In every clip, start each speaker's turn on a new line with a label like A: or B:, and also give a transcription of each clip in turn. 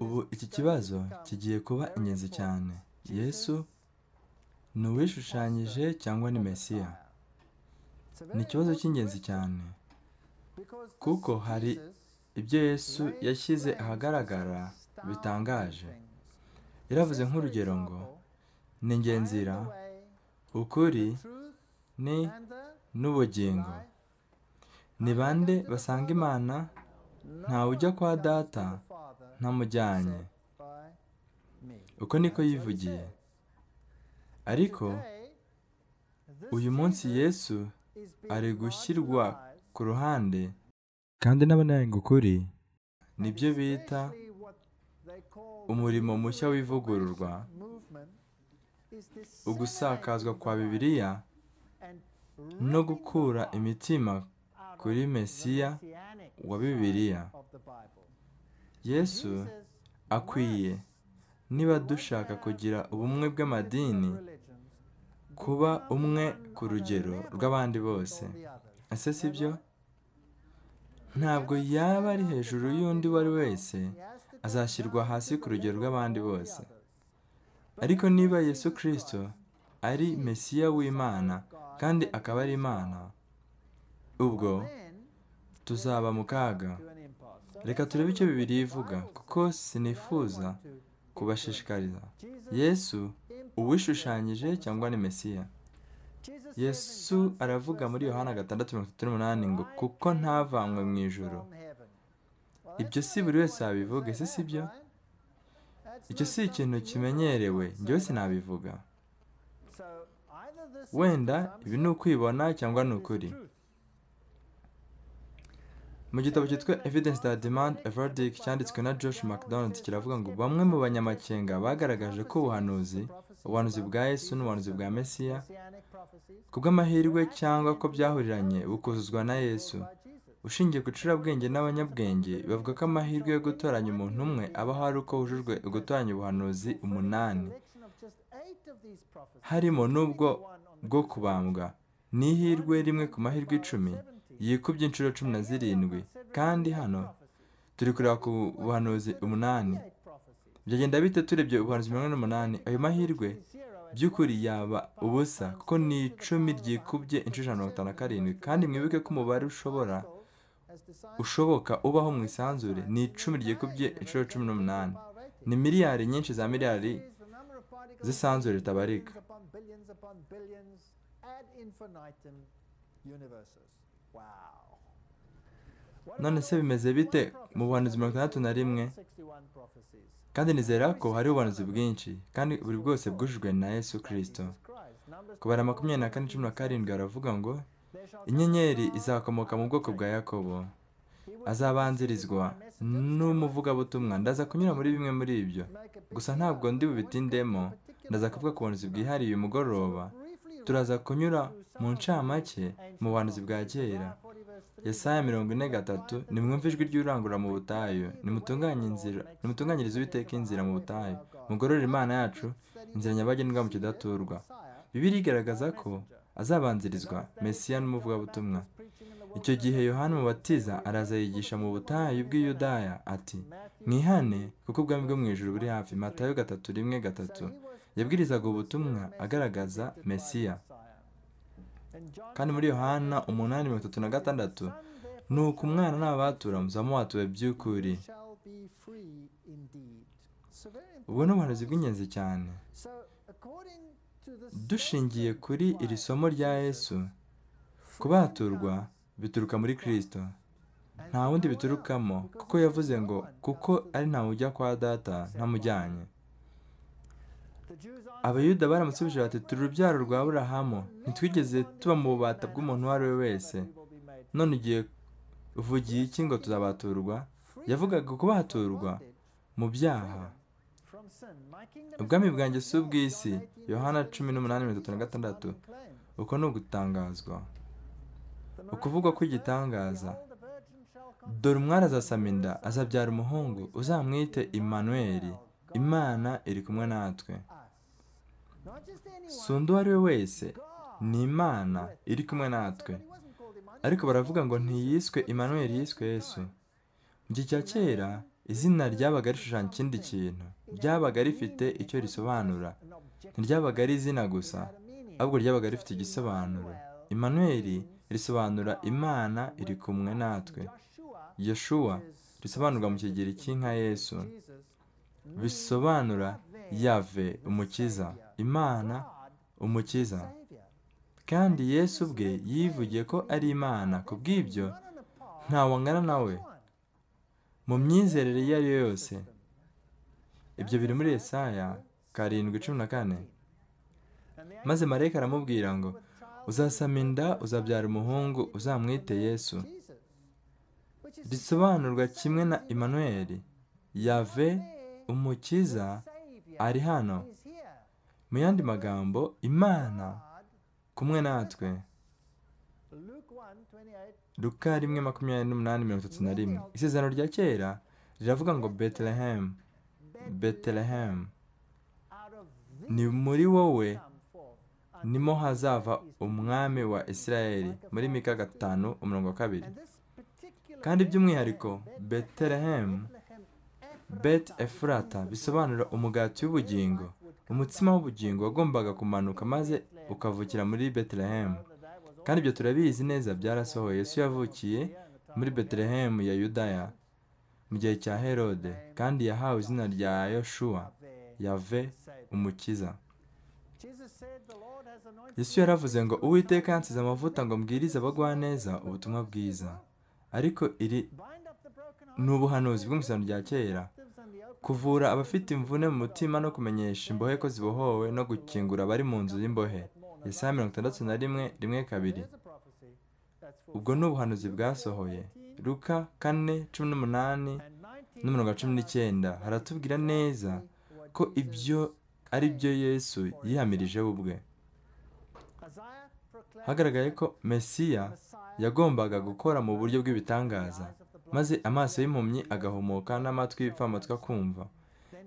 A: ubu iki kibazo kigiye kuba ingenzi cyane yesu ni uwishushanyije cyangwa ni mesiya ni ikibazo cy'ingenzi cyane kuko hari ibyo yesu yashyize ahagaragara bitangaje yaravuze nk'urugero ngo ni ngenzira ukuri ni n'ubugingo ni bande basanga imana ntawe ujya kwa data ntamujyanye uko niko yivugiye ariko uyu munsi yesu ari gushyirwa ku ruhande kandi n'abanyayingukuri nibyo bita umurimo mushya w'ivugururwa ugusakazwa kwa bibiliya no gukura imitima kuri mesiya wa bibiliya yesu akwiye niba dushaka kugira ubumwe bw'amadini kuba umwe ku rugero rw'abandi bose ese si byo ntabwo yaba ari hejuru y'undi uwo ari wese azashyirwa hasi ku rugero rw'abandi bose ariko niba yesu kirisito ari mesiya w'imana kandi akaba ari imana ubwo tuzaba mu kaga reka turebe icyo bibiri ivuga kuko sinifuza kubashishikariza yesu uwishushanyije cyangwa ni mesiya yesu aravuga muri yohana gatandatu mirongo itatu n'umunani ngo kuko ntavanywe mu ijoro ibyo si buri wese wabivuga ese si byo icyo si ikintu kimenyerewe njyewe sinabivuga wenda ibi ni ukwibona cyangwa ni ukuri mu gitabo cyitwa evidence that demand a verdict cyanditswe na josh mcdonald kiravuga ngo bamwe mu banyamakenga bagaragaje ko ubuhanuzi ubuhanuzi bwa yesu n'ubuhanuzi bwa mesiya ku cyangwa ko byahuriranye bukuzuzwa na yesu ushingiye ku icurabwenge n'abanyabwenge bavuga ko amahirwe yo gutoranya umuntu umwe abaho ari uko hujujwe gutoranya ubuhanuzi umunani harimo n'ubwo bwo kubambwa ni ihirwe rimwe ku mahirwe icumi yikubye inshuro cumi na zirindwi kandi hano turi kureba ku buhanuzi umunani byagenda bite turebye ubuhanuzi mirongo ine n'umunani ayo mahirwe by'ukuri yaba ubusa kuko ni icumi ryikubye inshuro ijana na mirongo itanu na karindwi kandi mwibuke ko umubare ushobora ushoboka ubaho mu isanzure ni icumi ryikubye inshuro cumi n'umunani ni miliyari nyinshi za miliyari z'isanzure ritabarika none se bimeze bite mu buhanuzi mirongo itandatu na rimwe kandi nizera ko hari ubuhanuzi bwinshi kandi buri bwose bwujujwe na yesu kirisito kubara makumyabiri na kane cumi na karindwi aravuga ngo inyenyeri izakomoka mu bwoko bwa yakobo azabanzirizwa n'umuvugabutumwa ndaza kunyura muri bimwe muri ibyo gusa ntabwo ndi bubitindemo ndaza kuvuga ku buhanuzi bwihariye mugoroba. turaza kunyura mu ncamake mu buhanuzi bwa kera Yesaya mirongo ine gatatu nimwumve ijwi ry'urangurura mu butayu nimutunganyirize uwiteka inzira mu butayu mugorore imana yacu inzira nyabagendwa mu kidaturwa bibiri igaragaza ko azabanzirizwa mesiya n'umuvugabutumwa icyo gihe yohani umubatiza araza yigisha mu butayu bw'iyudaya ati mwihane kuko ubwami bwo mu ijoro buri hafi matayo gatatu rimwe gatatu yabwirizaga ubutumwa agaragaza mesiya kandi muri yohana umunani mirongo itatu na gatandatu ni uko umwana n'abatura muzamuhatuwe by'ukuri ubu ni ubuhanuzi bw'ingenzi cyane dushingiye kuri iri somo rya yesu kubaturwa bituruka muri kirisito nta wundi biturukamo kuko yavuze ngo kuko ari nta ujya kwa data ntamujyanye abayuda baramusubije bati turi urubyaro rwa burahamu ntitwigeze tuba mu bubata bw'umuntu uwo ari we wese none ugiye uvugiye iki ngo tuzabaturwa yavugaga kubaturwa mu byaha ubwami bwanjye si ubw'isi yohana cumi n'umunani mirongo itatu na gatandatu uko ni ugutangazwa ukuvugwa kw'igitangaza dore umwari azasama inda azabyara umuhungu uzamwite Immanuel imana iri kumwe natwe si uwo ari we wese ni imana iri kumwe natwe ariko baravuga ngo ntiyiswe Emmanuel yiswe Yesu mu gihe cya kera izina ryabaga rishushanya ikindi kintu ryabaga rifite icyo risobanura ntiryabaga ari izina gusa ahubwo ryabaga rifite igisobanuro Emmanuel risobanura imana iri kumwe natwe yeshuwa risobanurwa mu kigero cy'inka yesu bisobanura yave umukiza imana umukiza kandi yesu ubwe yivugiye ko ari imana ku bw'ibyo ntawangana nawe mu myizerere iyo ari yo yose ibyo biri muri esaya karindwi cumi na kane maze marayika aramubwira ngo uzasama inda uzabyara umuhungu uzamwite yesu risobanurwa kimwe na Emmanuel yave umukiza ari hano Mu yandi magambo Imana kumwe natwe duka rimwe makumyabiri n'umunani mirongo itatu na rimwe isezerano rya kera riravuga ngo betelehemu betelehemu ni muri wowe nimo hazava umwami wa isirayeli muri mika gatanu umurongo wa kabiri kandi by'umwihariko betelehemu beti efurata bisobanura umugati w'ubugingo umutsima w'ubugingo wagombaga kumanuka maze ukavukira muri betelehemu kandi ibyo turabizi neza byarasohoye yesu yavukiye muri betelehemu ya yudaya mu gihe cya herode kandi yahawe izina rya yoshua yave umukiza yesu yaravuze ngo uwiteka yansize amavuta ngo mbwirize abagwaneza ubutumwa bwiza ariko iri ni ubuhanuzi bw'umusaruro rya kera kuvura abafite imvune mu mutima no kumenyesha imbohe ko zibohowe no gukingura abari mu nzu y'imbohe Yesaya mirongo itandatu na rimwe rimwe kabiri ubwo ni ubuhanuzi bwasohoye ruka kane cumi n'umunani n'umurongo cumi n'icyenda haratubwira neza ko ibyo ari byo yesu yihamirije ubwe hagaragaye ko mesiya yagombaga gukora mu buryo bw'ibitangaza maze amaso y'impumyi agahomoka n'amatwi y'ibipfamatwi akumva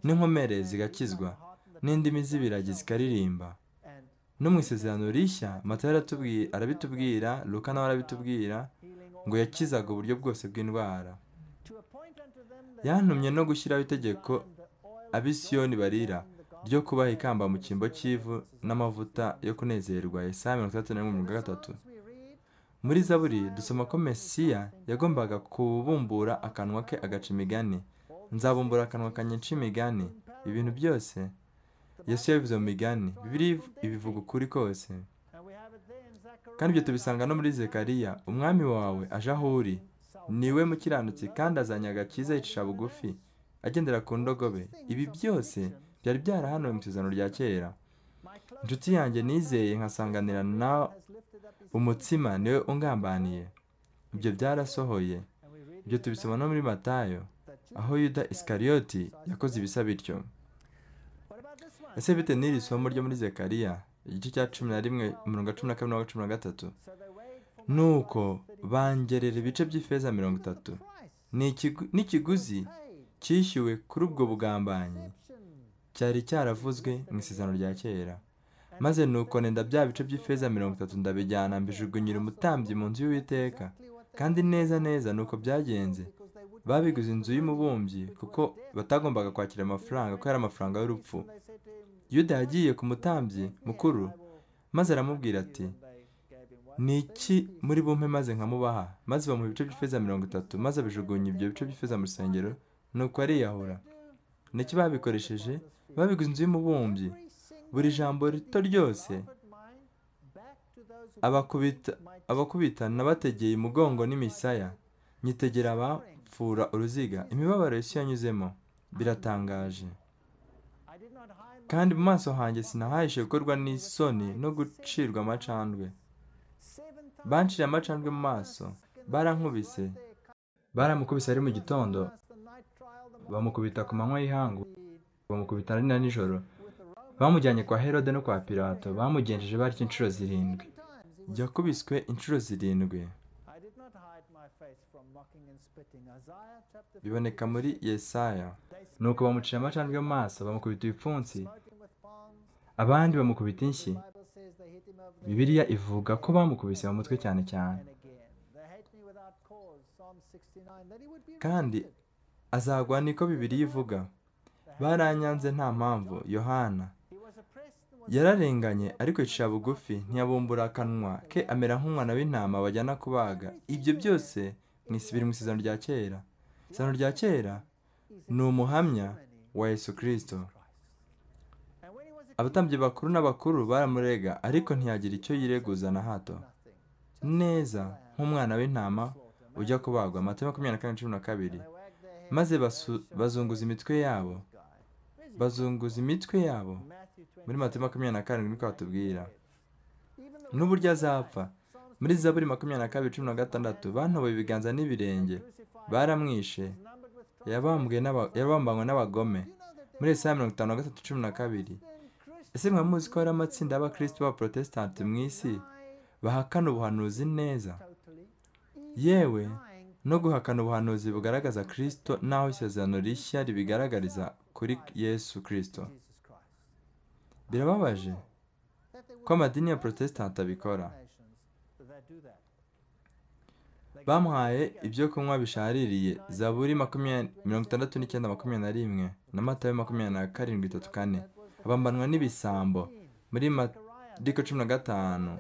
A: n'inkomere zigakizwa n'indimi z'ibiragi zikaririmba no mu isezerano rishya mata yaratubwiye arabitubwira Luka nawe arabitubwira ngo yakizaga uburyo bwose bw'indwara yantumye no gushyiraho itegeko abisiyoni barira ryo kubaha ikamba mu cyimbo cy'ivu n'amavuta yo kunezerwa isaha mirongo itandatu n'imwe mirongo gatatu muri zaburi dusoma ko mesiya yagombaga kubumbura akanwa ke agaca imigani nzabumbura akanwa kanjye nca imigani ibintu byose yesu yabivuze mu migani ibivuga ukuri kose kandi ibyo tubisanga no muri zekariya umwami wawe aje aho uri niwe mukiranutsi kandi azanye agakiza yicisha bugufi agendera ku ndogobe ibi byose byari byarahanuwe mu isezerano rya kera inshuti yanjye nizeye nkasanganira umutsima niwe ungambaniye ibyo byarasohoye ibyo tubisoma no muri matayo aho yuda isikariyoti yakoze ibisa bityo ese bite n'iri somo ryo muri zekariya igice cya cumi na rimwe mirongo cumi na kabiri na cumi na gatatu Nuko uko bangerera ibice by'ifeza mirongo itatu n'ikiguzi cyishyuwe kuri ubwo bugambanyi cyari cyaravuzwe mu isezerano rya kera maze nuko nenda bya bice by'ifeza mirongo itatu ndabijyana mbijugunyira umutambyi mu nzu y'uwiteka kandi neza neza nuko byagenze babiguze inzu y'umubumbyi kuko batagombaga kwakira amafaranga ko yari amafaranga y'urupfu yuda yagiye ku mutambyi mukuru maze aramubwira ati ni iki muri bumpe maze nkamubaha maze bamuha ibice by'ifeza mirongo itatu maze abijugunya ibyo bice by'ifeza mu rusengero nuko ariyahura niki babikoresheje babiguze inzu y'umubumbyi buri jambo rito ryose abakubita bategeye umugongo n'imisaya nyitegera abapfura uruziga imibabaro isi yanyuzemo biratangaje kandi mu maso hanjye sinahahishe gukorwa n'isoni no gucirwa amacandwe bancira amacandwe mu maso barankubise baramukubise ari mu gitondo bamukubita ku manywa y'ihangu bamukubita ari na nijoro bamujyanye kwa herode no kwa pilato bamugenjeje batyo inshuro zirindwi yakubiswe inshuro zirindwi biboneka muri yesaya nuko bamucira amacandwe mu maso bamukubita ibipfunsi abandi bamukubita inshyi bibiliya ivuga ko bamukubise mu mutwe cyane cyane kandi azagwa niko bibiliya ivuga baranyanze nta mpamvu yohana yararenganye ariko yicisha bugufi ntiyabumbura akanwa ke amera nk'umwana w'intama bajyana kubaga ibyo byose mwisibiri mu isezerano rya kera isezerano rya kera ni umuhamya wa Yesu kirisito abatambyi bakuru n'abakuru baramurega ariko ntiyagira icyo yireguza na hato neza nk'umwana w'intama ujya kubagwa amata makumyabiri na kane cumi na kabiri maze bazunguza imitwe yabo bazunguza imitwe yabo muri matiyo makumyabiri na karindwi niko batubwira n'uburyo azapfa muri zaburi makumyabiri na kabiri cumi na gatandatu bantoboye ibiganza n'ibirenge baramwishe yabambanywe n'abagome muri saa mirongo itanu na gatatu cumi na kabiri ese mwamuzi ko hari amatsinda y'abakirisitu b'abaporotesitanti mu isi bahakana ubuhanuzi neza yewe no guhakana ubuhanuzi bugaragaza kirisito n'aho isezerano rishya ribigaragariza kuri yesu kirisito birababaje ko amadini ya protesitanti abikora bamuhaye ibyo kunywa bishaririye zaburi mirongo itandatu n'icyenda makumyabiri na rimwe na matayo makumyabiri na karindwi itatu kane abambanwa n'ibisambo muri madiriko cumi na gatanu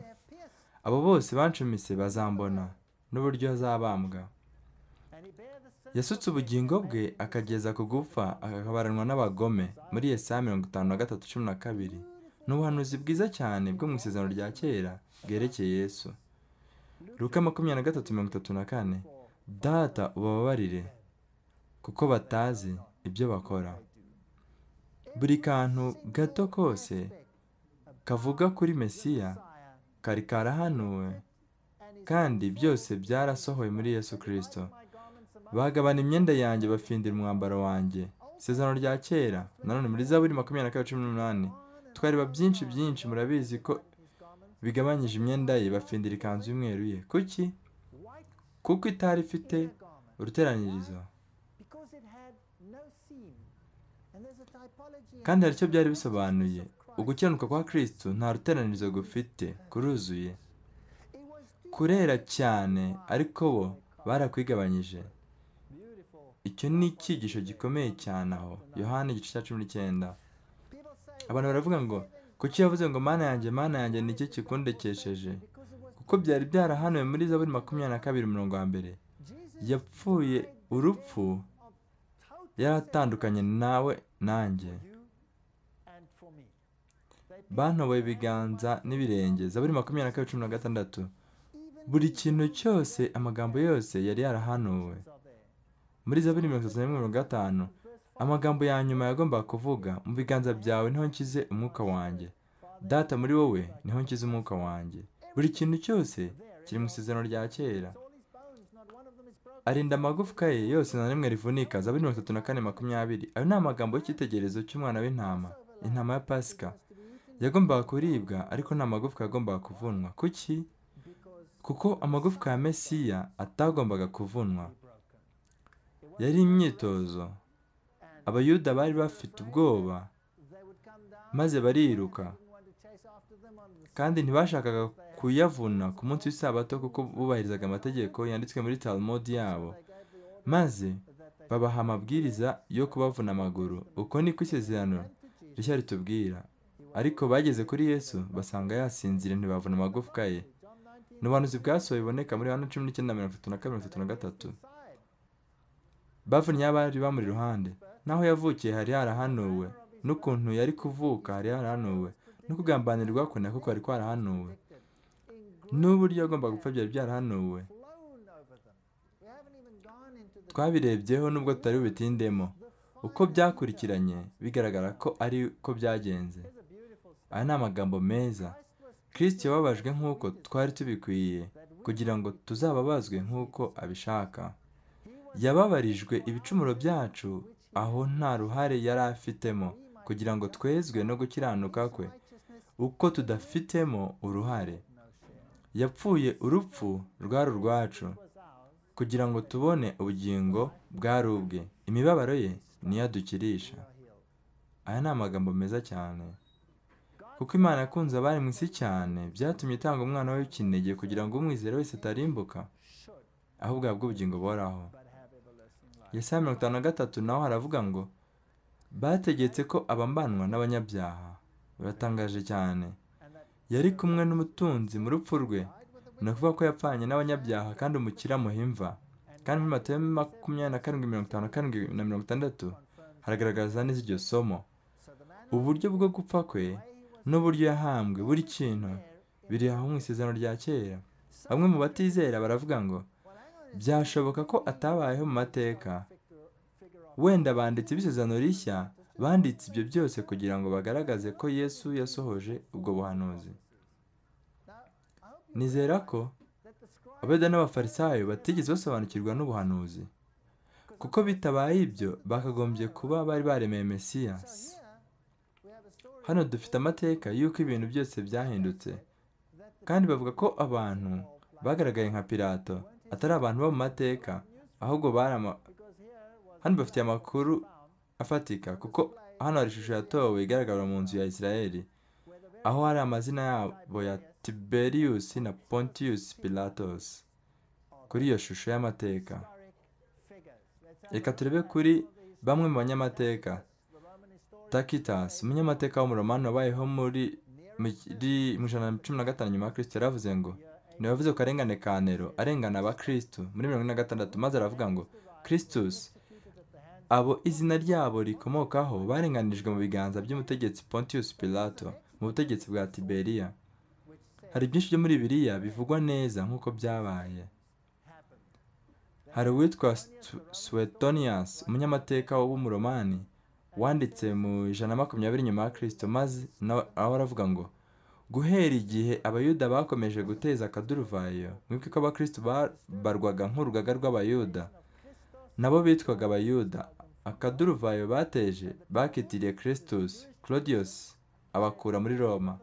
A: abo bose bancumise bazambona n'uburyo azabambwa yasutse ubugingo bwe akageza ku gupfa akabaranwa n'abagome muri Yesaya mirongo itanu na gatatu cumi na kabiri ni ubuhanuzi bwiza cyane bwo mu isezerano rya kera bwerekeye Yesu Luka makumyabiri na gatatu mirongo itatu na kane data ubababarire kuko batazi ibyo bakora buri kantu gato kose kavuga kuri mesiya kari karahanuwe kandi byose byarasohoye muri yesu kirisito bagabana imyenda yanjye bafindira umwambaro wanjye isezerano rya kera nanone muri zaburi makumyabiri na kabiri cumi n'umunani twareba byinshi byinshi murabizi ko bigabanyije imyenda ye bafindira ikanzu y'umweru ye kuki kuko itari ifite uruteranyirizo kandi hari icyo byari bisobanuye ugukiranuka kwa kirisitu nta ruteranyirizo gufite kuruzuye kurera cyane ariko bo barakwigabanyije icyo ni icyigisho gikomeye cyane aho yohani igice cya cumi n'icyenda abantu baravuga ngo kuki yavuze ngo mana yanjye mana yanjye nicyo kikundekesheje kuko byari byarahanuwe muri zaburi makumyabiri na kabiri mirongo wa mbere yapfuye urupfu yaratandukanye nawe nanjye bantoboye ibiganza n'ibirenge zaburi makumyabiri na kabiri cumi na gatandatu buri kintu cyose amagambo yose yari yarahanuwe muri zaburi mirongo itatu na mirongo itanu amagambo ya nyuma yagombaga kuvuga mu biganza byawe niho nshyize umwuka wanjye data muri wowe niho nshyize umwuka wanjye buri kintu cyose kiri mu isezerano rya kera arinda amagufwa ye yose na rimwe rivunika za mirongo itatu na kane makumyabiri ayo ni amagambo y'icyitegererezo cy'umwana w'intama intama ya pasika yagombaga kuribwa ariko nta magufwa yagombaga kuvunwa kuki kuko amagufwa ya mesiya atagombaga kuvunwa yari imyitozo abayuda bari bafite ubwoba maze bariruka kandi ntibashakaga kuyavuna ku munsi w'isabato kuko bubahirizaga amategeko yanditswe muri Talmud yabo maze babaha amabwiriza yo kubavuna amaguru uko ni ku isezerano rishya ritubwira ariko bageze kuri yesu basanga yasinzira ntibavuna amagufwa ye ni ubuhanuzi bwasohoye buboneka muri hano cumi n'icyenda mirongo itatu na kabiri mirongo itatu na gatatu bavunnye abari bamuri iruhande n'aho yavukiye hari harahanuwe n'ukuntu yari kuvuka hari harahanuwe no kugambanirwa kune kuko hari kwarahanuwe n'uburyo agomba gupfa byari byarahanuwe twabirebyeho nubwo tutari bubitindemo uko byakurikiranye bigaragara ko ari ko byagenze aya ni amagambo meza kirisiti yababajwe nk'uko twari tubikwiye kugira ngo tuzababazwe nk'uko abishaka yababarijwe ibicumuro byacu aho nta ruhare yari afitemo kugira ngo twezwe no gukiranuka kwe uko tudafitemo uruhare yapfuye urupfu rwari urwacu kugira ngo tubone ubugingo bwari ubwe imibabaro ye niyo adukirisha aya ni amagambo meza cyane kuko imana yakunze abari mu isi cyane byatumye itanga umwana w'ikinege kugira ngo umwizere wese atarimbuka ahubwo ahabwe ubugingo buhoraho Yesaya mirongo itanu na gatatu naho aravuga ngo bategetse ko abambanwa n'abanyabyaha biratangaje cyane yari kumwe n'umutunzi mu rupfu rwe ni ukuvuga ko yapfanye n'abanyabyaha kandi umukira muhimva kandi muri matayo makumyabiri na karindwi mirongo itanu na karindwi na mirongo itandatu haragaragaza neza iryo somo uburyo bwo gupfa kwe n'uburyo yahambwe buri kintu biri aho mu isezerano rya kera bamwe mu batizera baravuga ngo byashoboka ko atabayeho mu mateka wenda banditse ibisezerano rishya banditse ibyo byose kugira ngo bagaragaze ko yesu yasohoje ubwo buhanuzi nizera ko abeda n'abafarisayo batigeze basobanukirwa n'ubuhanuzi kuko bitabaye ibyo bakagombye kuba bari baremeye mesiyasi hano dufite amateka y'uko ibintu byose byahindutse kandi bavuga ko abantu bagaragaye nka pirato atari abantu bo mu mateka ahubwo bari hano bafite amakuru afatika kuko hano hari ishusho yatowe igaragara mu nzu ya israel aho hari amazina yabo ya tiberius na pontius pilatos kuri iyo shusho y'amateka reka turebe kuri bamwe mu banyamateka takitas umunyamateka w'umuromani wabayeho muri mu ijana na cumi na gatanu nyuma ya kirisito yaravuze ngo ni ko ku kanero arengana abakirisitu muri mirongo ine na gatandatu maze aravuga ngo kirisitusi abo izina ryabo rikomokaho barenganijwe mu biganza by'umutegetsi pontius pilato mu butegetsi bwa tiberiya hari byinshi byo muri biriya bivugwa neza nk'uko byabaye hari uwitwa suetonius umunyamateka w'umuromani wanditse mu ijana na makumyabiri nyuma ya kirisito maze nawe aravuga ngo Guhera igihe abayuda bakomeje guteza akaduruvayo, mwibuke ko abakristo barwaga nk'urugaga rw'abayuda, nabo bitwaga abayuda, akaduruvayo bateje bakitiriye Christus, Claudius abakura muri Roma.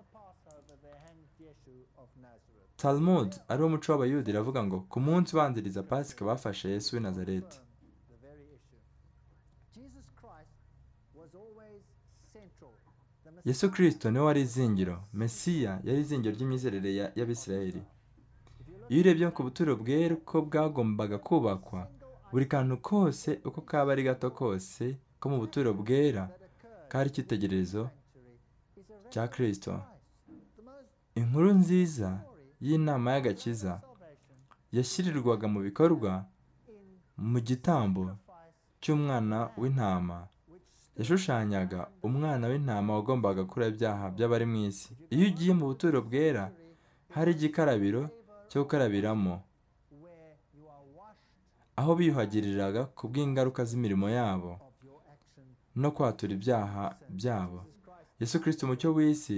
A: Talmud ari umuco w'abayuda iravuga ngo ku munsi ubanziriza Pasika bafashe Yesu w'i Nazareti yesu kirisito niwe wari izingiro mesiya yari izingiro ry'imyizerere y'abisirayeli iyo urebye ku buturo bwera uko bwagombaga kubakwa buri kantu kose uko kaba ari gato kose ko mu buturo bwera kari icyitegererezo cya kirisito inkuru nziza y'inama y'agakiza yashyirirwaga mu bikorwa mu gitambo cy'umwana w'intama yashushanyaga umwana w'intama wagombaga gukura ibyaha by'abari mu isi iyo ugiye mu buturo bwera hari igikarabiro cyo gukarabiramo aho biyuhagiriraga ku bw'ingaruka z'imirimo yabo no kwatura ibyaha byabo yesu kirisiti umucyo w'isi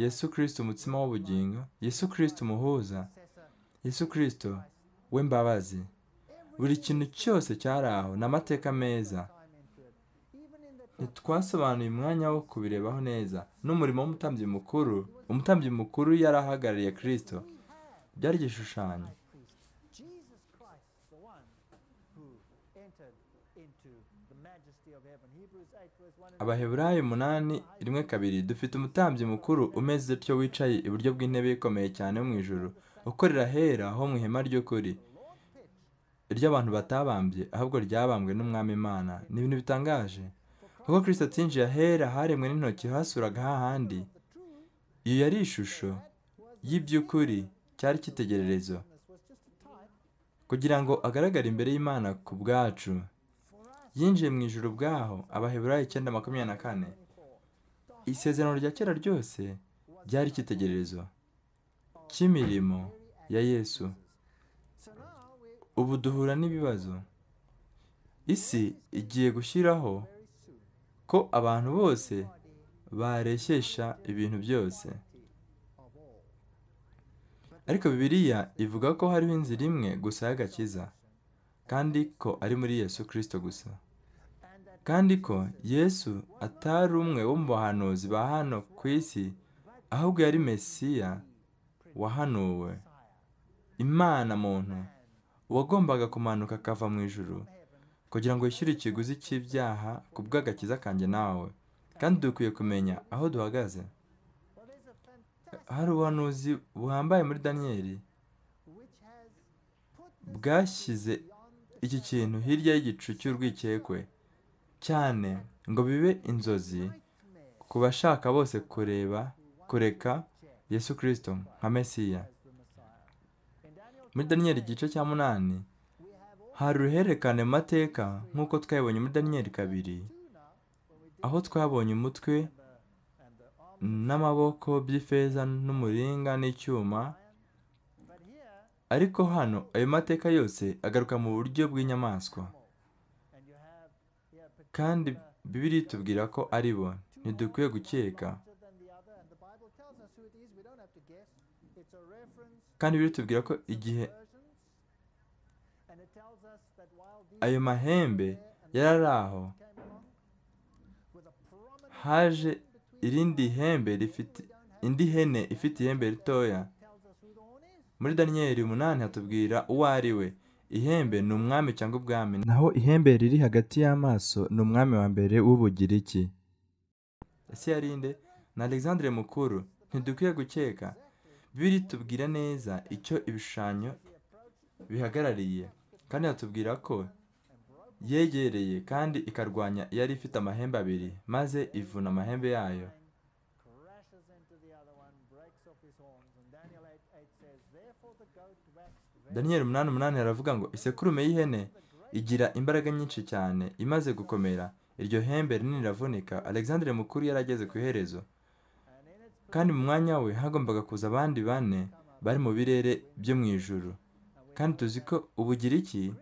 A: yesu kirisiti umutsima w'ubugingo yesu kirisiti umuhuza yesu kirisito w'imbabazi buri kintu cyose cyari aho ni amateka meza ntitwasobanuye umwanya wo kubirebaho neza n'umurimo w'umutambyi mukuru umutambyi mukuru yari ahagarariye kirisito byari igishushanyo abaheburayo umunani rimwe kabiri dufite umutambyi mukuru umeze utyo wicaye iburyo bw'intebe ikomeye cyane yo mu ijoro ukorera ahera ho mu ihema ry'ukuri iry'abantu batabambye ahubwo ryabambwe n'umwami imana ni ibintu bitangaje kuko kirisita atinjiye ahera haremwe n'intoki hasuraga hahandi iyo yari ishusho y'iby'ukuri cyari icyitegererezo kugira ngo agaragare imbere y'imana ku bwacu yinjiye mu ijoro bwaho abaheburayo icyenda makumyabiri na kane isezerano rya kera ryose ryari icyitegererezo cy'imirimo ya yesu ubu duhura n'ibibazo isi igiye gushyiraho ko abantu bose bareshyesha ibintu byose ariko bibiliya ivuga ko hariho inzira imwe gusa y'agakiza kandi ko ari muri yesu kirisito gusa kandi ko yesu atari umwe wo mu bahanuzi ba hano ku isi ahubwo yari mesiya wahanuwe imana muntu wagombaga kumanuka akava mu ijuru kugira ngo wishyure ikiguzi cy'ibyaha ku bw'agakiza kanjye nawe kandi dukwiye kumenya aho duhagaze hari ubuhanuzi buhambaye muri daniyeli bwashyize iki kintu hirya y'igicu cy'urwikekwe cyane ngo bibe inzozi ku bashaka bose kureba kureka yesu kirisito nka mesiya muri daniyeli igice cya munani hari uruhererekane mateka nk'uko twabibonye muri daniyeli kabiri aho twabonye umutwe n'amaboko by'ifeza n'umuringa n'icyuma ariko hano ayo mateka yose agaruka mu buryo bw'inyamaswa kandi bibiri tubwira ko ari bo ntidukwiye gukeka kandi biri tubwira ko igihe ayo mahembe yari aho haje irindi hembe rifite indi hene ifite ihembe ritoya muri daniyeli umunani hatubwira uwo ari we ihembe ni umwami cyangwa ubwami naho ihembe riri hagati y'amaso ni umwami wa mbere w'ubugiriki ese yarinde na alexandre mukuru ntidukwiye gukeka bibiri tubwira neza icyo ibishushanyo bihagarariye kandi yatubwira ko yegereye kandi ikarwanya yari ifite amahembe abiri maze ivuna amahembe yayo Daniel umunani umunani haravuga ngo isekurume y'ihene igira imbaraga nyinshi cyane imaze gukomera iryo hembe rinini riravunika alexandre mukuru yarageze ku iherezo kandi mu mwanya we hagombaga kuza abandi bane bari mu birere byo mu ijuru kandi tuzi ko ubugiriki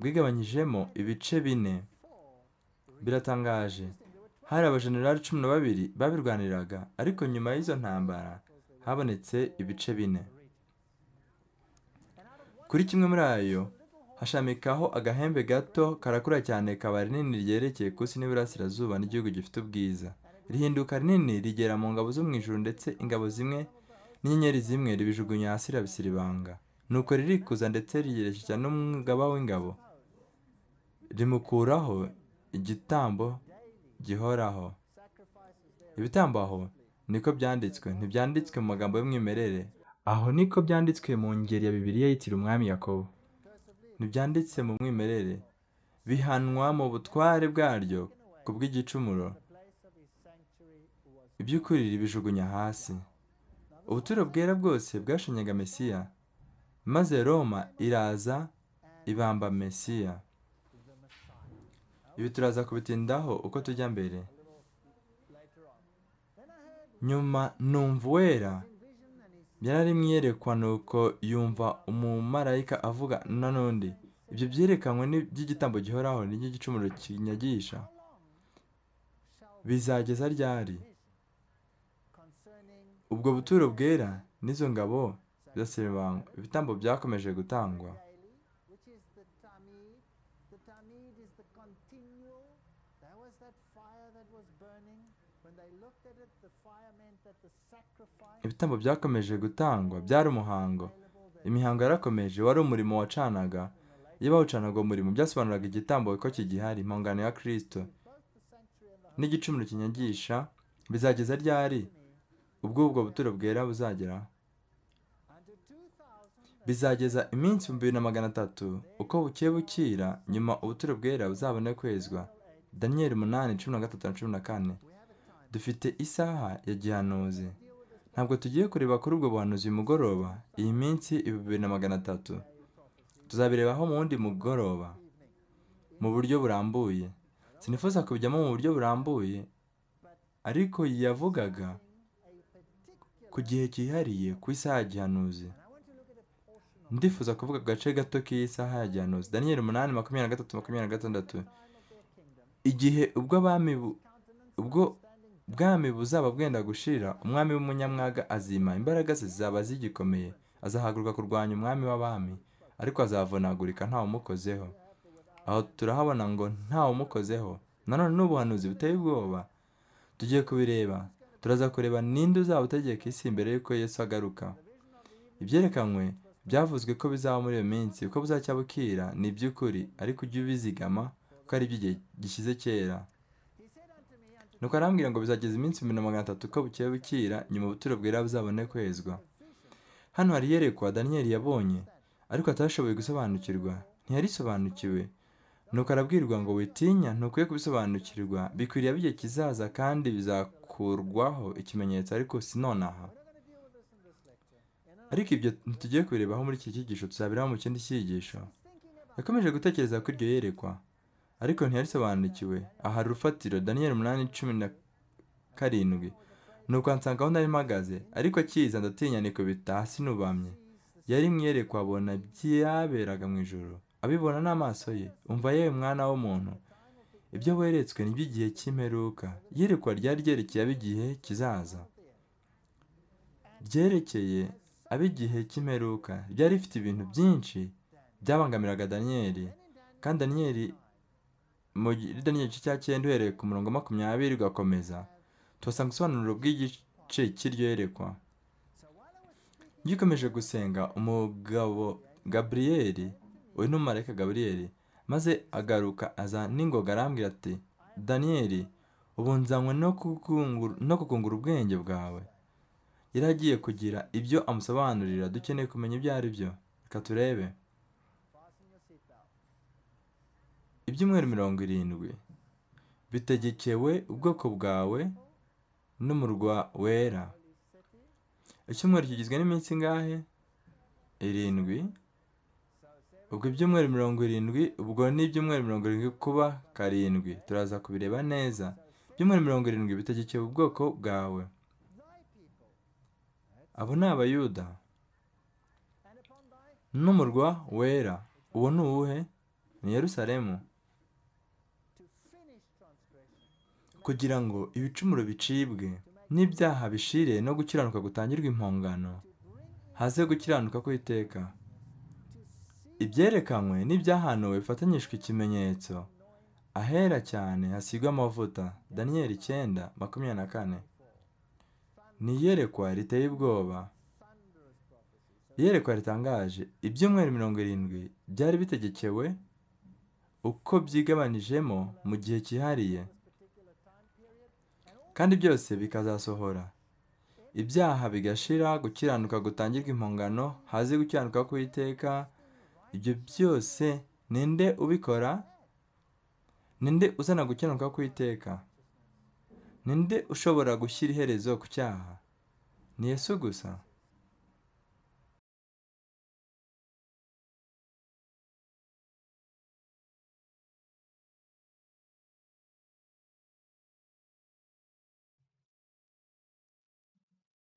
A: bwigabanyijemo ibice bine biratangaje hari abajenerali cumi na babiri babirwaniraga ariko nyuma y'izo ntambara habonetse ibice bine kuri kimwe muri ayo hashamikaho agahembe gato karakura cyane kaba rinini ryerekeye ku isi n'iburasirazuba n'igihugu gifite ubwiza rihinduka rinini rigera mu ngabo zo mu ijoro ndetse ingabo zimwe n'inyenyeri zimwe ribijugunya hasi rabisiribanga nuko ririkuza ndetse riyerekeza n'umugaba w'ingabo rimukuraho igitambo gihoraho ibitambo aho niko byanditswe ntibyanditswe mu magambo y'umwimerere aho niko byanditswe mu ngeri ya bibiliya yitiriwe umwami Yakobo ntibyanditse mu mwimerere bihanwa mu butware bwaryo ku bw'igicumuro iby'ukuri ribijugunya hasi ubuturo bwera bwose bwashinyaga mesiya maze Roma iraza ibamba Mesiya ibi turaza kubitindaho uko tujya mbere nyuma numva uwera byararimwerekwa nuko yumva umumarayika avuga nanundi ibyo byerekanwe n'iby'igitambo gihoraho n'iby'igicumuro kinyagisha bizageza ryari ubwo buturo bwera n'izo ngabo byose bibangwa ibitambo byakomeje gutangwa ibitambo byakomeje gutangwa byari umuhango imihango yarakomeje wari umurimo wacanaga iyo bawucanaga uwo byasobanuraga igitambo ko kigihari impongano ya kirisito n'igicumuro kinyagisha bizageza ryari ubwo ubwo buturo bwera buzageraho bizageza iminsi ibihumbi bibiri na magana atatu uko buke bukira nyuma ubuturo bwera buzabone kwezwa daniyeli umunani cumi na gatatu na cumi na kane dufite isaha ya gihanuzi ntabwo tugiye kureba kuri ubwo buhanuzi uyu mugoroba iyi minsi ibihumbi bibiri na magana atatu tuzabirebaho mu wundi mugoroba mu buryo burambuye sinifuza kubijyamo mu buryo burambuye ariko yavugaga ku gihe cyihariye ku isaha ya gihanuzi ndifuza kuvuga agace gato k'iyi saha ya gihanuzi daniyeli umunani makumyabiri na gatatu makumyabiri na gatandatu igihe ubwo abami ubwo bwami buzaba bwenda gushira umwami w'umunyamwaga azima imbaraga ze zizaba zigikomeye azahaguruka kurwanya umwami w'abami ariko azavunagurika ntawumukozeho aho turahabona ngo ntawumukozeho nanone n'ubuhanuzi buteye ubwoba tugiye kubireba turaza kureba ninde uzaba utegeka isi mbere y'uko Yesu agaruka ibyerekanywe byavuzwe ko bizaba muri iyo minsi uko buzacya bukira ni iby'ukuri ariko ujye ubizigama ko ari iby'igihe gishyize kera nuko arambwira ngo bizageza iminsi ibihumbi na magana atatu ko bukeye bukira nyuma ubuturo bwera buzabone kwezwa hano hari iyerekwa daniyeli yabonye ariko atashoboye gusobanukirwa ntiyarisobanukiwe nuko arabwirwa ngo witinya ntukwiye kubisobanukirwa bikwiriye ab'igihe kizaza kandi bizakurwaho ikimenyetso ariko si nonaha ariko ibyo tugiye kubirebaho muri iki cyigisho tuzabiraho mu kindi cyigisho yakomeje gutekereza ko iryo yerekwa ariko ntiyarisobanukiwe aha hari urufatiro daniyeli umunani cumi na karindwi nuko ukwansanga aho nari mpagaze ariko akiza ndatinya niko hasi nubamye yari mwiyerekwa abona byaberaga mu ijoro abibona n'amaso ye umva yewe mwana w'umuntu ibyo weretswe ni iby'igihe cy'imperuka yerekwa ryari ryerekeye ab'igihe kizaza ryerekeye ab'igihe cy'imperuka ryari rifite ibintu byinshi byabangamiraga daniyeli kandi daniyeli muri daniyeli igice cya cyenda uhereye ku murongo makumyabiri ugakomeza tuhasanga ubusobanuro bw'igice cy'iryo yerekwa gikomeje gusenga umugabo gaburiyeli uyu ni umumarayika gaburiyeli maze agaruka aza n'ingoga arambwira ati daniyeli ubu nzanywe no kukungura ubwenge bwawe yari agiye kugira ibyo amusobanurira dukeneye kumenya ibyo ari byo reka turebe ibyumweru mirongo irindwi bitegekewe ubwoko bwawe n'umurwa wera icyumweru kigizwe n'iminsi ingahe irindwi ubwo ibyumweru mirongo irindwi ubwo ni ibyumweru mirongo irindwi kuba karindwi turaza kubireba neza ibyumweru mirongo irindwi bitegekewe ubwoko bwawe abo ni abayuda n'umurwa wera uwo ni uwuhe ni yerusalemu kugira ngo ibicumuro bicibwe n'ibyaha bishire no gukiranuka gutangirwa impongano haze gukiranuka kw'iteka ibyerekanywe n'ibyahanuwe bifatanyijwe ikimenyetso ahera cyane hasigwe amavuta daniyeli icyenda makumyabiri na kane ni iyerekwa riteye ubwoba iyerekwa ritangaje ibyumweru mirongo irindwi byari bitegekewe uko byigabanijemo mu gihe cyihariye kandi byose bikazasohora ibyaha bigashira gukiranuka gutangirwa impongano haze gukiranuka kw'iteka ibyo byose ninde ubikora ninde uzana gukiranuka kw'iteka ninde ushobora gushyira iherezo ku cyaha ni Yesu gusa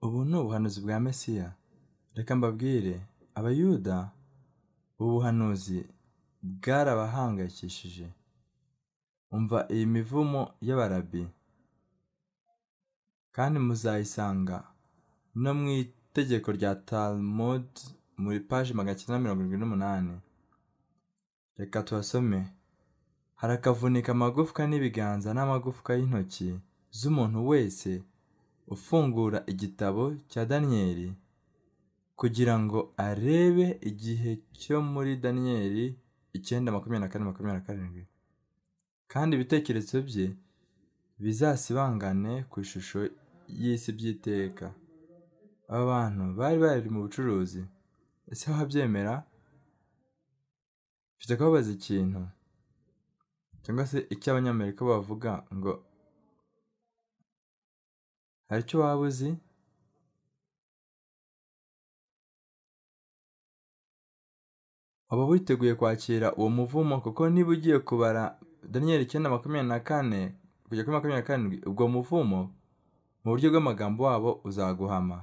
A: ubu ni ubuhanuzi bwa mesiya reka mbabwire abayuda ubu buhanuzi bwarabahangayikishije umva iyi mivumo y'abarabi kandi muzayisanga no mu itegeko rya Talmud muri paji magana cyenda mirongo irindwi n'umunani reka tubasome harakavunika amagufwa n'ibiganza n'amagufwa y'intoki z'umuntu wese ufungura igitabo cya daniyeli kugira ngo arebe igihe cyo muri daniyeli icyenda makumyabiri na kane makumyabiri na karindwi kandi ibitekerezo bye bizasibangane ku ishusho y'isi by'iteka aba bantu bari bari mu bucuruzi ese wabyemera mfite kubabaza ikintu cyangwa se icyo abanyamerika bavuga ngo hari icyo waba uzi waba witeguye kwakira uwo muvumo kuko niba ugiye kubara daniyeli icyenda makumyabiri na kane kujya kuri makumyabiri na karindwi ubwo muvumo mu buryo bw'amagambo wabo uzaguhama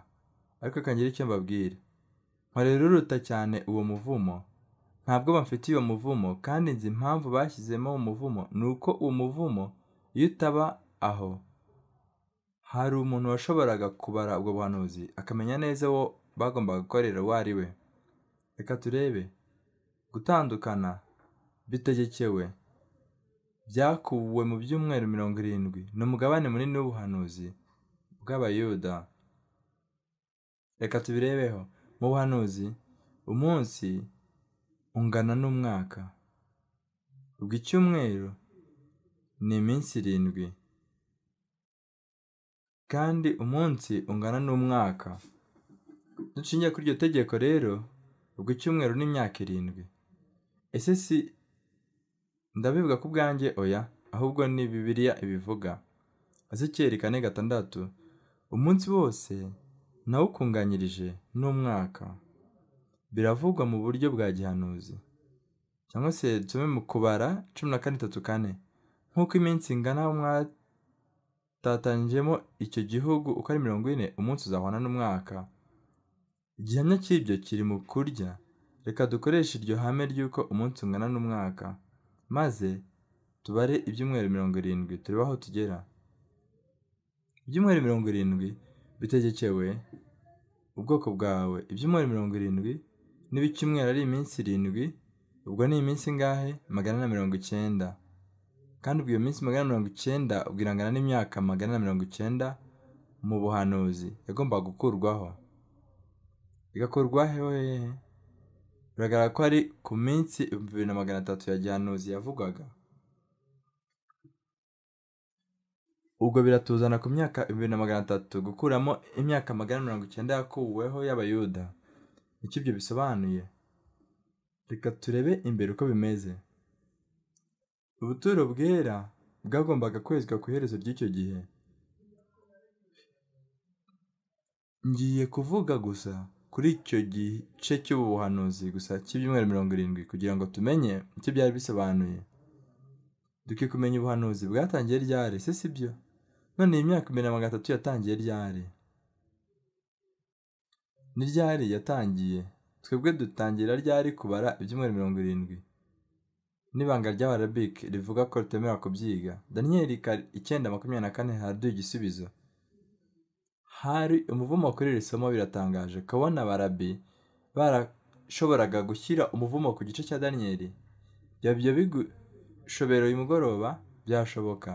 A: ariko akangira ngire icyo mbabwira mpareruruta cyane uwo muvumo ntabwo bamfitiye uwo muvumo kandi nzi impamvu bashyizemo umuvumo ni uko uwo muvumo iyo utaba aho hari umuntu washoboraga kubara ubwo buhanuzi akamenya neza uwo bagombaga gukorera uwo ari we reka turebe gutandukana bitegekewe byakubuwe mu byumweru mirongo irindwi ni umugabane munini w'ubuhanuzi bw'abayuda reka tubirebeho mu buhanuzi umunsi ungana n'umwaka ubwo icyumweru ni iminsi irindwi kandi umunsi ungana n'umwaka dushingiye kuri iryo tegeko rero ubwo icyumweru n'imyaka irindwi ese si ndabivuga ku bwanjye oya ahubwo ni bibiriya ibivuga hasi cyerekane gatandatu umunsi wose nawukunganyirije n'umwaka biravugwa mu buryo bwa gihanuzi cyangwa se tumwe mu kubara cumi na kane itatu kane nk'uko iminsi ingana mwatatanjemo icyo gihugu uko ari mirongo ine umunsi uzahwana n'umwaka igihamya cy'ibyo kiri mu kurya reka dukoreshe iryo hame ry'uko umunsi ungana n'umwaka maze tubare ibyumweru mirongo irindwi turebe aho tugera ibyumweru mirongo irindwi bitegekewe ubwoko bwawe, ibyumweru mirongo irindwi niba icyumweru ari iminsi irindwi ubwo ni iminsi ingahe magana na mirongo icyenda kandi ubwo iyo minsi magana mirongo icyenda ubwo irangana n'imyaka magana na mirongo icyenda mu buhanuzi yagombaga gukurwaho, igakurwa hehe? Biragaragara ko ari ku minsi ibihumbi bibiri na magana atatu ya gihanuzi yavugwaga. ubwo biratuzana ku myaka ibihumbi na magana atatu gukuramo imyaka magana mirongo icyenda yakuweho y'abayuda icyo ibyo bisobanuye reka turebe imbere uko bimeze ubuturo bwera bwagombaga kwezwa ku iherezo ry'icyo gihe ngiye kuvuga gusa kuri icyo gice cy'ubuhanuzi gusa cy'ibyumweru mirongo irindwi kugira ngo tumenye icyo byari bisobanuye dukwiye kumenya ubuhanuzi bwatangiye ryari se si byo none iyi myaka ibihumbi na magana atatu yatangiye ryari ni ryari yatangiye twebwe dutangira ryari kubara ibyumweru mirongo irindwi n'ibanga ry'abarabike rivuga ko ritemera kubyiga daniyeli icyenda makumyabiri na kane haraduha igisubizo hari umuvumo kuri iri somo biratangaje kubona Barabi barashoboraga gushyira umuvumo ku gice cya daniyeli byaba bigushobera uyu mugoroba byashoboka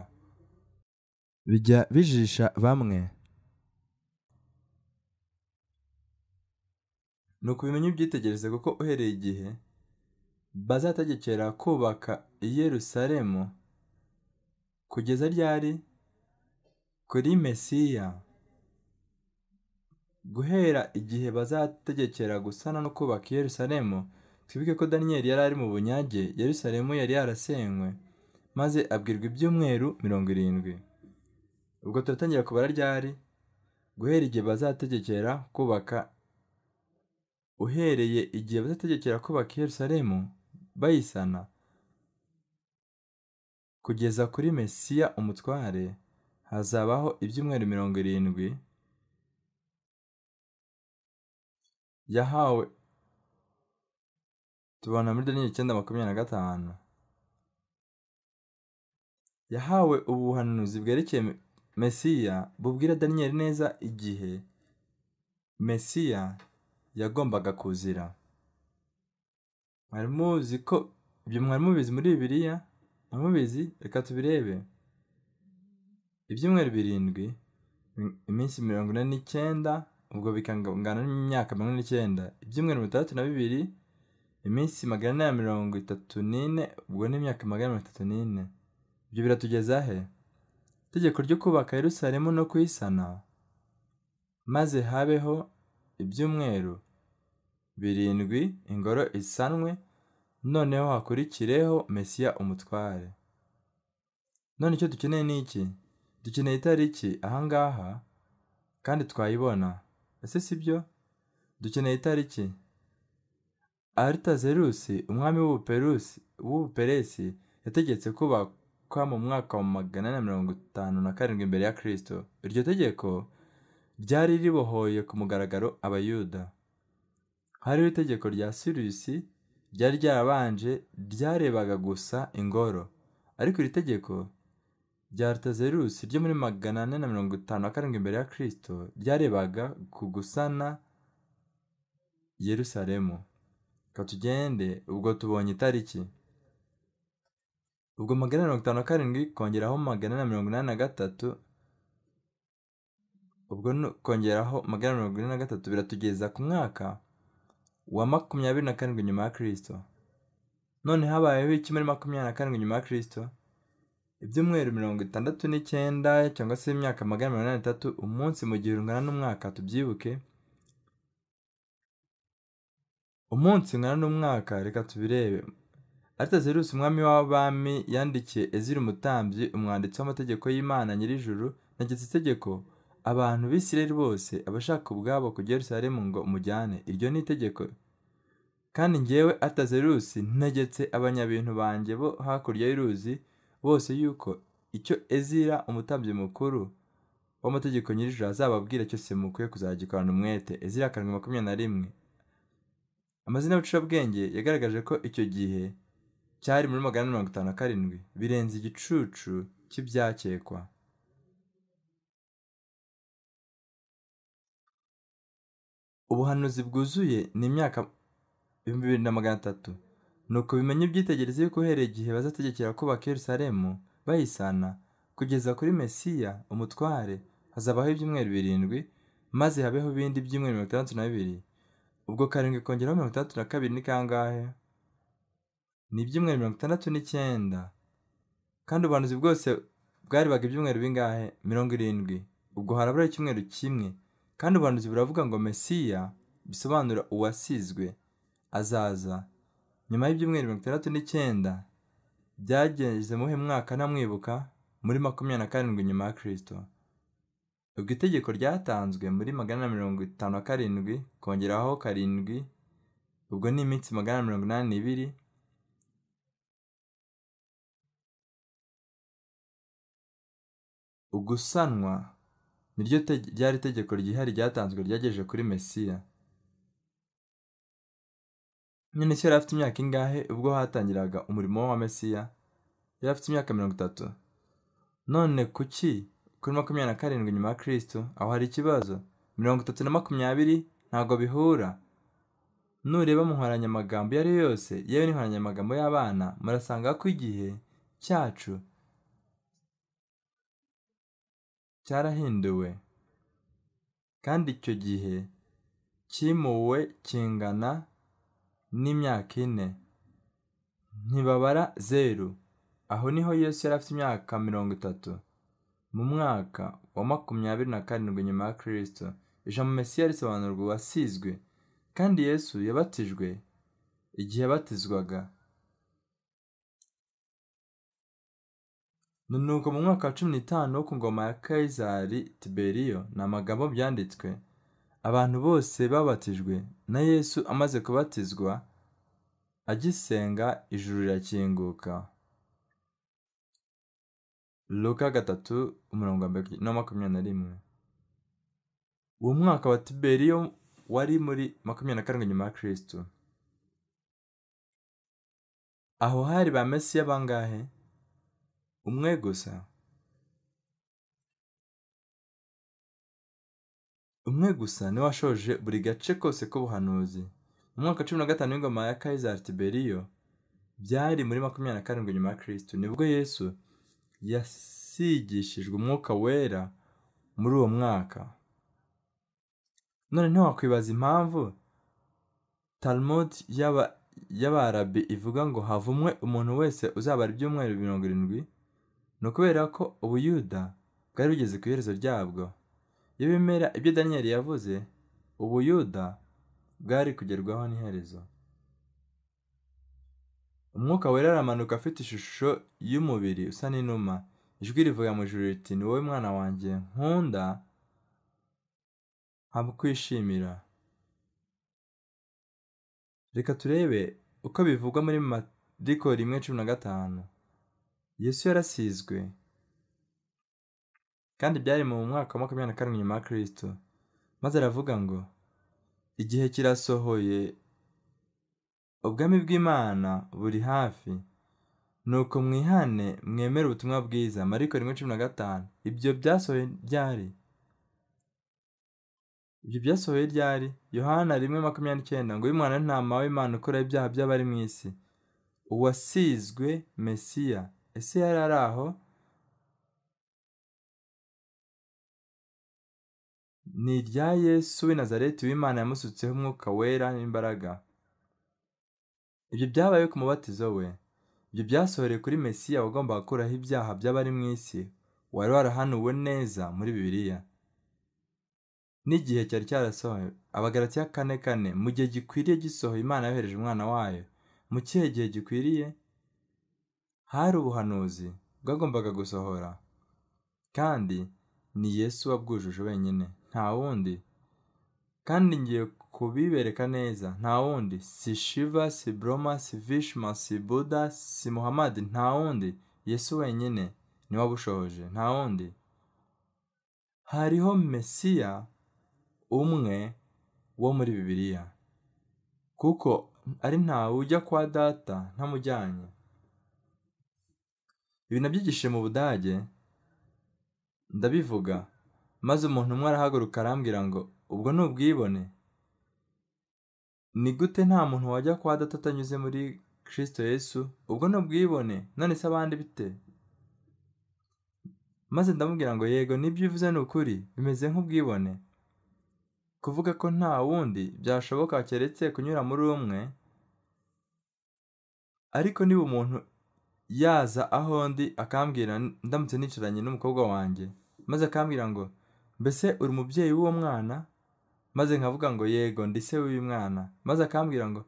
A: bijya bijisha bamwe ni ukubimenya ubyitegereze kuko uhereye igihe bazategekera kubaka i Yerusalemu kugeza ryari kuri mesiya guhera igihe bazategekera gusana no kubaka i Yerusalemu twibuke ko daniyeli yari ari mu bunyage Yerusalemu yari yarasenywe maze abwirwa ibyumweru mirongo irindwi ubwo turatangira kubara ryari guhera igihe bazategekera kubaka uhereye igihe bazategekera kubaka i Yerusalemu bayisana kugeza kuri mesiya umutware hazabaho ibyumweru mirongo irindwi yahawe tubona muri Daniyeli icyenda makumyabiri na gatanu yahawe ubuhanuzi bwerekeye Mesiya bubwira Daniyeli neza igihe Mesiya yagombaga kuzira mwari muzi ko ibyo mwari mubizi muri Bibiliya mwari mubizi reka tubirebe ibyumweru birindwi iminsi mirongo ine n'icyenda ubwo bikangana n'imyaka mirongo ine n'icyenda ibyumweru mirongo itandatu na bibiri iminsi magana ane na mirongo itatu n'ine ubwo n’imyaka magana mirongo itatu n'ine ibyo biratugeza he itegeko ryo kubaka Yerusalemu no kuyisana maze habeho ibyumweru birindwi ingoro isanwe noneho hakurikireho mesiya umutware none icyo dukeneye ni iki dukeneye itariki ahangaha kandi twayibona ese si byo dukeneye itariki aritazerusi umwami w’ubuperusi w'ubuperesi yategetse kubakwa kwa mu mwaka wa magana na mirongo itanu na karindwi imbere ya kirisito iryo tegeko ryari ribohoye ku mugaragaro abayuda hariho itegeko rya sirusi ryari ryarabanje ryarebaga gusa ingoro ariko iri tegeko rya rutazerusi ryo muri magana ane na mirongo itanu na karindwi imbere ya kirisito ryarebaga ku gusana yerusalemu tugende ubwo tubonye itariki ubwo magana mirongo itanu na karindwi kongeraho magana na mirongo inani na gatatu ubwo kongeraho magana mirongo ine na gatatu biratugeza ku mwaka wa makumyabiri na karindwi nyuma ya kirisito none habayeho iki muri makumyabiri na karindwi nyuma ya kirisito ibyumweru mirongo itandatu n'icyenda cyangwa se imyaka magana mirongo inani n'itatu umunsi mu gihe rungana n'umwaka tubyibuke umunsi ungana n'umwaka reka tubirebe aritazerusi umwami w'abami yandikiye ezira umutambyi umwanditsi w'amategeko y'imana nyir'ijuru nageze itegeko abantu b'isirayeli bose abashaka ubwabo ku Yerusalemu ngo mujyane iryo ni itegeko kandi ngewe atazerusi ntegetse abanyabintu banjye bo hakurya y'uruzi bose yuko icyo ezira umutambyi mukuru w'amategeko nyir'ijuru azababwira cyose mukwiye kuzagikorana umwete ezira karindwi makumyabiri na rimwe amazina y'ubucurabwenge yagaragaje ko icyo gihe cyari muri magana mirongo itanu na karindwi birenze igicucu cy'ibyakekwa ubuhanuzi bwuzuye ni imyaka ibihumbi bibiri na magana atatu ni ukubimenye ibyitegerezo yuko uhereye igihe bazategekera kubaka Yerusalemu bayisana kugeza kuri mesiya umutware hazabaho ibyumweru birindwi maze habeho ibindi byumweru mirongo itandatu na bibiri ubwo karindwi kongeraho mirongo itandatu na kabiri ni kangahe ni ibyumweru mirongo itandatu n'icyenda kandi ubuhanuzi bwose bwaribaga ibyumweru bingahe mirongo irindwi ubwo harabura icyumweru kimwe kandi ubuhanuzi buravuga ngo mesiya bisobanura uwasizwe azaza nyuma y'ibyumweru mirongo itandatu n'icyenda byageze muhe mwaka n’amwibuka muri makumyabiri na karindwi nyuma ya kirisito ubwo itegeko ryatanzwe muri magana na mirongo itanu na karindwi kongeraho karindwi ubwo ni iminsi magana mirongo inani n'ibiri Ugusanwa ni ryo ryari itegeko ryihariye ryatanzwe ryagejeje kuri Mesiya. None se yari afite imyaka ingahe ubwo hatangiraga umurimo wa Mesiya? Yari afite imyaka mirongo itatu. None kuki kuri makumyabiri na karindwi nyuma ya Kristo aho hari ikibazo? Mirongo itatu na makumyabiri ntabwo bihura. Nureba mu nkoranyamagambo iyo ari yo yose yewe n'inkoranyamagambo y'abana murasanga ko igihe cyacu cyarahinduwe kandi icyo gihe cyimuwe kingana n'imyaka ine ntibabara zeru aho niho Yesu yari afite imyaka mirongo itatu mu mwaka wa makumyabiri na karindwi nyuma ya kirisito ijambo mesiya risobanurwa uwasizwe kandi Yesu yabatijwe igihe yabatizwaga nuko mu mwaka wa cumi n'itanu wo ku ngoma ya kayizari tiberiyo ni amagambo byanditswe abantu bose babatijwe na yesu amaze kubatizwa agisenga ijuru rirakinguka luka gatatu umurongo wa mbere na rimwe uwo mwaka wa tiberiyo wari muri makumyabiri na karindwi nyuma ya kirisitu aho hari ba mesiya bangahe umwe gusa umwe gusa niwe washoje buri gace kose k'ubuhanuzi mu mwaka cumi na gatanu w'ingoma ya kayizari tiberiyo byari muri makumyabiri na karindwi nyuma ya kirisitu nibwo yesu yasigishijwe umwuka wera muri uwo mwaka none ntiwakwibaza impamvu talmud y'abarabi ivuga ngo havumwe umuntu wese uzabara ibyumweru mirongo irindwi ni ukubera ko ubuyuda bwari bugeze ku iherezo ryabwo. Iyo bemera ibyo Daniyeli yavuze, ubuyuda bwari kugerwaho n'iherezo. Umwuka wera aramanuka afite ishusho y'umubiri usa n'inuma. Ijwi rivuga mu ijuru riti ni wowe mwana wanjye nkunda nkakwishimira. Reka turebe uko bivugwa muri Mariko rimwe cumi na gatanu. yesu yarasizwe kandi byari mu mwaka wa makumyabiri na karindwi nyuma ya kirisito maze aravuga ngo igihe kirasohoye ubwami bw'imana buri hafi nuko mwihane mwemere ubutumwa bwiza mariko rimwe cumi na gatanu ibyo byasohoye ryari ibyo byasohoye ryari yohana rimwe makumyabiri n'icyenda ngo uyu mwana w'intama w'imana ukora ibyaha by'abari mu isi uwasizwe mesiya ese yari ari aho ni irya yesu w'i nazareti w'imana yamusutseho umwuka wera n'imbaraga ibyo byabaye ku mubatizo we ibyo byasohoreye kuri mesiya wagomba gukuraho ibyaha by'abari mu isi wari warahanuwe neza muri bibiliya n'igihe cyari cyarasohoye abagaratiya kane kane mu gihe gikwiriye gisohoye imana yohereje umwana wayo mu kihe gihe gikwiriye hari ubuhanuzi bwagombaga gusohora kandi ni Yesu wabwujuje wenyine nta wundi kandi ngiye kubibereka neza nta wundi si shiva si buroma si vishima si buda si muhamadi nta wundi Yesu wenyine niwe wabushohoje nta wundi hariho mesiya umwe wo muri bibiliya kuko ari ntawe ujya kwa data ntamujyanye ibi nabyo mu budage ndabivuga maze umuntu umwe arahaguruka arambwira ngo ubwo ni ubwibone ni gute nta muntu wajya kwa data atanyuze muri kirisito yesu ubwo ni ubwibone none se abandi bite maze ndamubwira ngo yego nibyo uvuze ni ukuri bimeze nk'ubwibone kuvuga ko nta wundi byashoboka keretse kunyura muri umwe ariko niba umuntu yaza aho ndi akambwira ndamutse nicaranye n'umukobwa wanjye maze akambwira ngo mbese uri umubyeyi w'uwo mwana maze nkavuga ngo yego ndi se w'uyu mwana maze akambwira ngo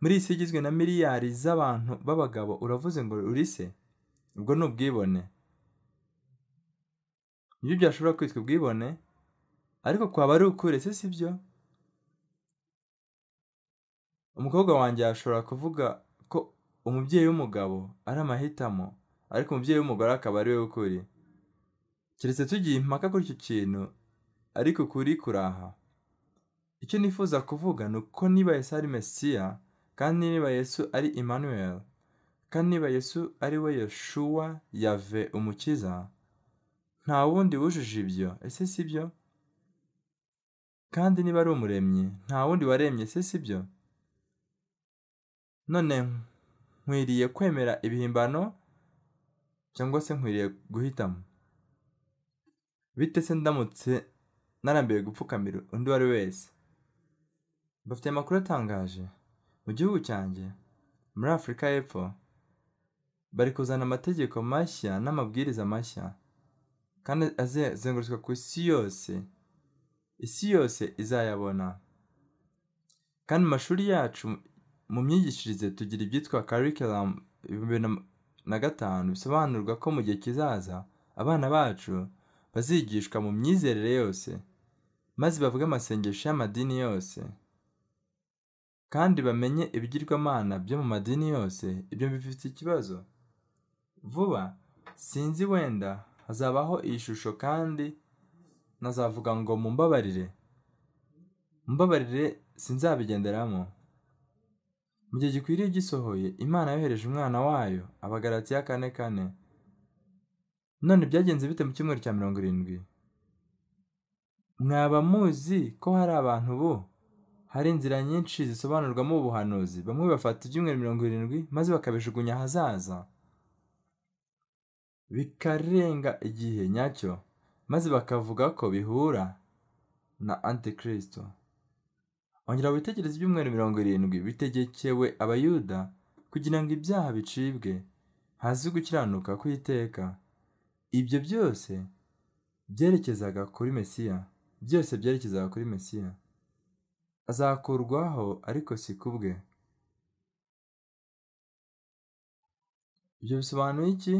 A: muri iyi si igizwe na miliyari z'abantu b'abagabo uravuze ngo uri se ubwo ni ubwibone nibyo byashobora kwitwa ubwibone ariko kwaba ari ukure se si byo umukobwa wanjye yashobora kuvuga umubyeyi w'umugabo ari amahitamo ariko umubyeyi w'umugore akaba ari we w'ukuri keretse tugiye impaka kuri icyo kintu ariko ukuri kuraha icyo nifuza kuvuga ni uko niba yesu ari mesiya kandi niba yesu ari Emmanuel kandi niba yesu ari we yashuwa yave umukiza nta wundi wujuje ibyo ese si byo kandi niba ari umuremyi nta wundi waremye ese si byo none nkwiriye kwemera ibihimbano cyangwa se nkwiriye guhitamo bite se ndamutse narambiwe gupfukamira undi uwo ari we wese bafite amakuru atangaje mu gihugu cyanjye muri afurika y'epfo bari kuzana amategeko mashya n'amabwiriza mashya kandi azengurutswe ku isi yose isi yose izayabona kandi amashuri yacu mu myigishirize tugira ibyitwa curriculum bibiri na gatanu bisobanurwa ko mu gihe kizaza abana bacu bazigishwa mu myizerere yose maze bavuge amasengesho y'amadini yose kandi bamenye ibigirwamana byo mu madini yose ibyo bifite ikibazo vuba sinzi wenda hazabaho iyi shusho kandi nazavuga ngo mumbabarire mumbabarire sinzabigenderamo Mu gihe gikwiriye gisohoye, Imana yohereje Umwana wayo Abagalatiya kane kane. None byagenze bite mu cyumweru cya mirongo irindwi? Mwaba muzi ko hari abantu bo hari inzira nyinshi zisobanurwamo ubuhanuzi, bamwe bafata ibyumweru mirongo irindwi maze bakabijugunya ahazaza, bikarenga igihe nyacyo, maze bakavuga ko bihura na antikristo. ongera witegereze ibyumweru mirongo irindwi bitegekewe abayuda kugira ngo ibyaha bicibwe hazi gukiranuka kw'iteka ibyo byose byerekezaga kuri mesiya byose byerekezaga kuri mesiya azakurwaho ariko si ku bwe ibyo bisobanuye iki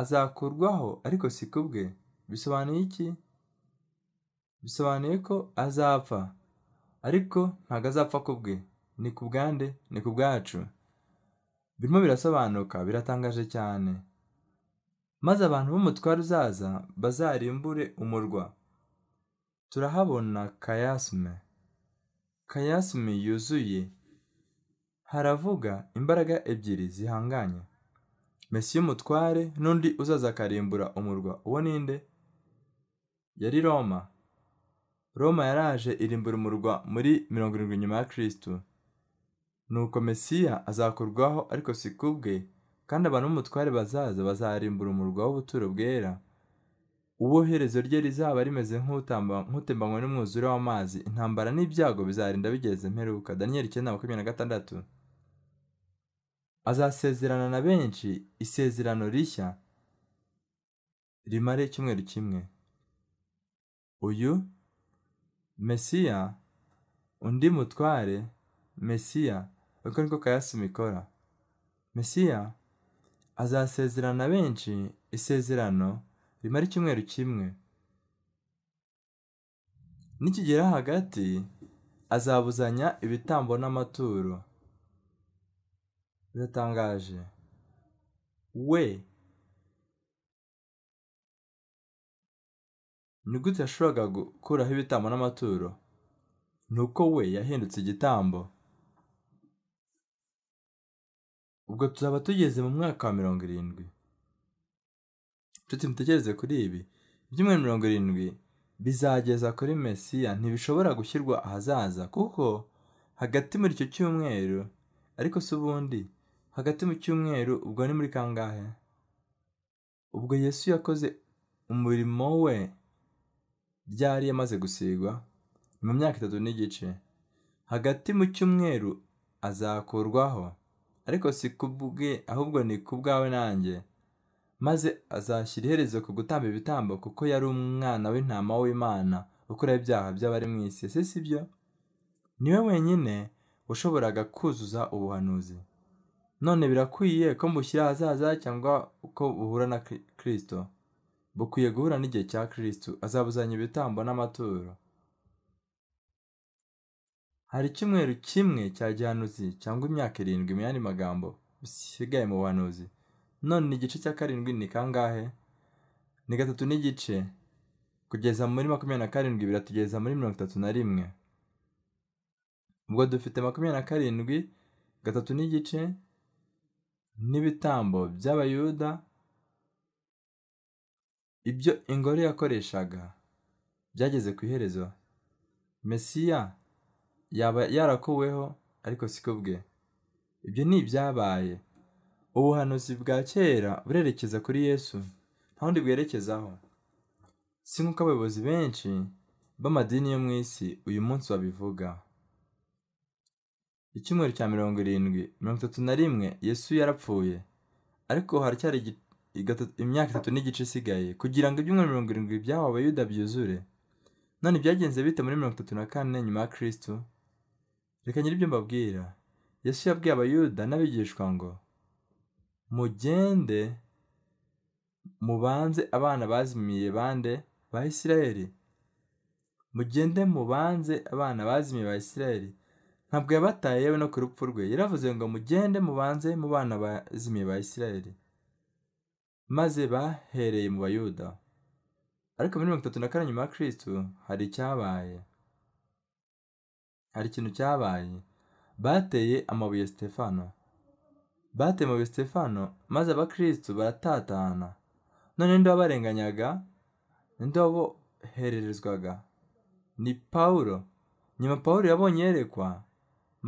A: azakurwaho ariko si ku bwe bisobanuye iki bisobanuye ko azapfa ariko ntabwo azapfa ku bwe ni ku bwande ni ku bwacu birimo birasobanuka biratangaje cyane maze abantu b'umutware uzaza bazarimbure umurwa turahabona kayasume kayasume yuzuye haravuga imbaraga ebyiri zihanganye mesiyo y’umutware n'undi uzaza akarimbura umurwa uwo ninde yari roma Roma yaraje irimbura umurwa muri mirongo irindwi nyuma ya Kristo. Nuko Mesiya azakurwaho ariko si kubwe kandi abantu b'umutware bazaza bazarimbura umurwa w'ubuturo bwera. Uwo rye rizaba rimeze nk'utembanywa n'umwuzure w'amazi, intambara n'ibyago bizarinda bigeze mperuka. Daniyeli icyenda makumyabiri na gatandatu. Azasezerana na benshi isezerano rishya rimare icyumweru kimwe. Uyu Mesiya undi mutware Mesiya uko niko Karasima ikora, Mesiya azasezerana benshi isezerano rimara icyumweru kimwe, nikigera hagati azabuzanya ibitambo n'amaturo biratangaje we. ni gute yashoboraga gukuraho ibitambo n'amaturo ni uko we yahindutse igitambo ubwo tuzaba tugeze mu mwaka wa mirongo irindwi nshuti mutekereze kuri ibi ibyumweru mirongo irindwi bizageza kuri mesiya ntibishobora gushyirwa ahazaza kuko hagati muri icyo cyumweru ariko si ubundi hagati mu cyumweru ubwo ni muri kangahe ubwo yesu yakoze umurimo we ryari yamaze gusigwa mu myaka itatu n'igice hagati mu cyumweru azakurwaho ariko si ku bwe ahubwo ni ku bwawe nanjye maze azashyira iherezo ku gutamba ibitambo kuko yari umwana w'intama w'imana ukora ibyaha by'abari mu isi ese si byo niwe wenyine ushoboraga kuzuza ubuhanuzi none birakwiye ko mushyira ahazaza cyangwa uko buhura na kirisito bukwiye guhura n'igihe cya kirisitu azabuzanya ibitambo n'amaturo hari icyumweru kimwe cya gihanuzi cyangwa imyaka irindwi mu yandi magambo bisigaye mu buhanuzi none ni igice cya karindwi ni kangahe ni gatatu n'igice kugeza muri makumyabiri na karindwi biratugeza muri mirongo itatu na rimwe ubwo dufite makumyabiri na karindwi gatatu n'igice n'ibitambo by'abayuda ibyo ingoro yakoreshaga byageze ku iherezo mesiya yaba yarakuweho ariko siko bwe ibyo ni ibyabaye ubuhanuzi bwa kera burerekeza kuri yesu nta wundi bwerekezaho si nk'uko abayobozi benshi b'amadini yo mu isi uyu munsi babivuga icyumweru cya mirongo irindwi mirongo itatu na rimwe yesu yarapfuye ariko haracyari imyaka itatu n'igice isigaye kugira ngo ibyumweru mirongo irindwi by'aho abayuda byuzure none byagenze bite muri mirongo itatu na kane nyuma ya kirisitu reka nyir'ibyo mbabwira yesu yabwiye abayuda n'abigishwa ngo mugende mubanze abana bazimiye bande ba isirayeli mugende mubanze abana bazimiye ba isirayeli ntabwo yabataye yewe no ku rupfu rwe yaravuze ngo mugende mubanze mu bana bazimiye ba isirayeli maze bahereye mu bayuda ariko muri mirongo itatu na kane nyuma ya kirisitu hari icyabaye hari ikintu cyabaye bateye amabuye Stefano bateye amabuye sitefano maze abakirisitu baratatana none ndi wabarenganyaga ndi wabohererezwaga ni pawulo nyuma pawulo yabonye yerekwa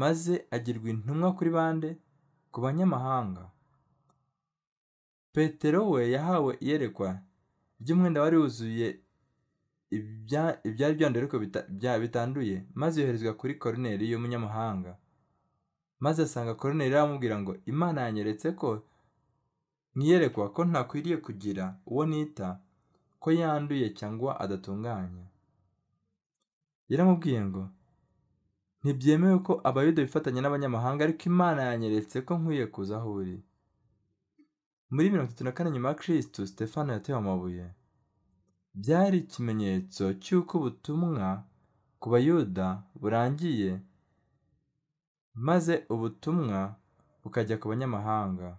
A: maze agirwa intumwa kuri bande ku banyamahanga petero we yahawe iyerekwa ry'umwenda wari wuzuye ibyari byanduye ariko bitanduye maze yoherezwa kuri koroneri y'umunyamahanga maze asanga koroneri aramubwira ngo imana yanyeretse ko ntiyerekwa ko ntakwiriye kugira uwo nita ko yanduye cyangwa adatunganya yaramubwiye ngo ntibyemewe ko abayuda bifatanya n'abanyamahanga ariko imana yanyeretse ko nkwiye kuza aho uri muri mirongo itatu na kane nyuma ya kristo sitefano yatewe amabuye byari ikimenyetso cy'uko ubutumwa ku bayuda burangiye maze ubutumwa bukajya ku banyamahanga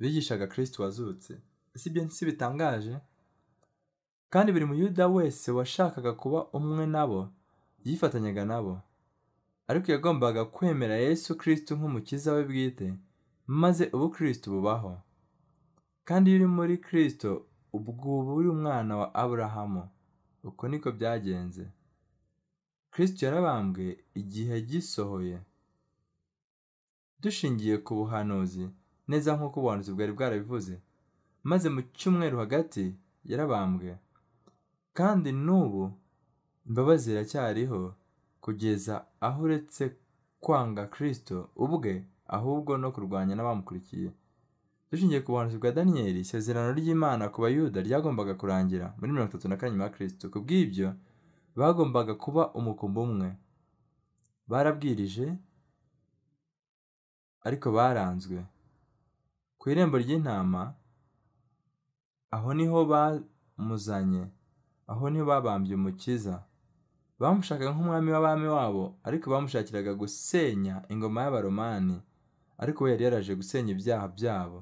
A: bigishaga kristo wazutse si ibyo si bitangaje kandi buri muyuda wese washakaga kuba umwe nabo yifatanyaga nabo ariko yagombaga kwemera yesu kristo nk'umukiza we bwite maze ubukristo bubaho kandi iyo uri muri Kristo ubwo uba uri umwana wa aburahamu uko niko byagenze Kristo yarabambwe igihe gisohoye dushingiye ku buhanuzi neza nk'uko ubuhanuzi bwari bwarabivuze maze mu cyumweru hagati yarabambwe kandi n'ubu imbabazi iracyariho kugeza aho uretse kwanga Kristo ubwe ahubwo no kurwanya n'abamukurikiye dushingiye ku buhanuzi bwa daniyeli isezerano ry'imana ku bayuda ryagombaga kurangira muri mirongo itatu na kane nyuma ya kirisito ku bw'ibyo bagombaga kuba umukumbi umwe barabwirije ariko baranzwe ku irembo ry'intama aho niho bamuzanye aho niho babambye umukiza bamushakaga nk'umwami w'abami wabo ariko bamushakiraga gusenya ingoma y'abaromani ariko we yari yaraje gusenya ibyaha byabo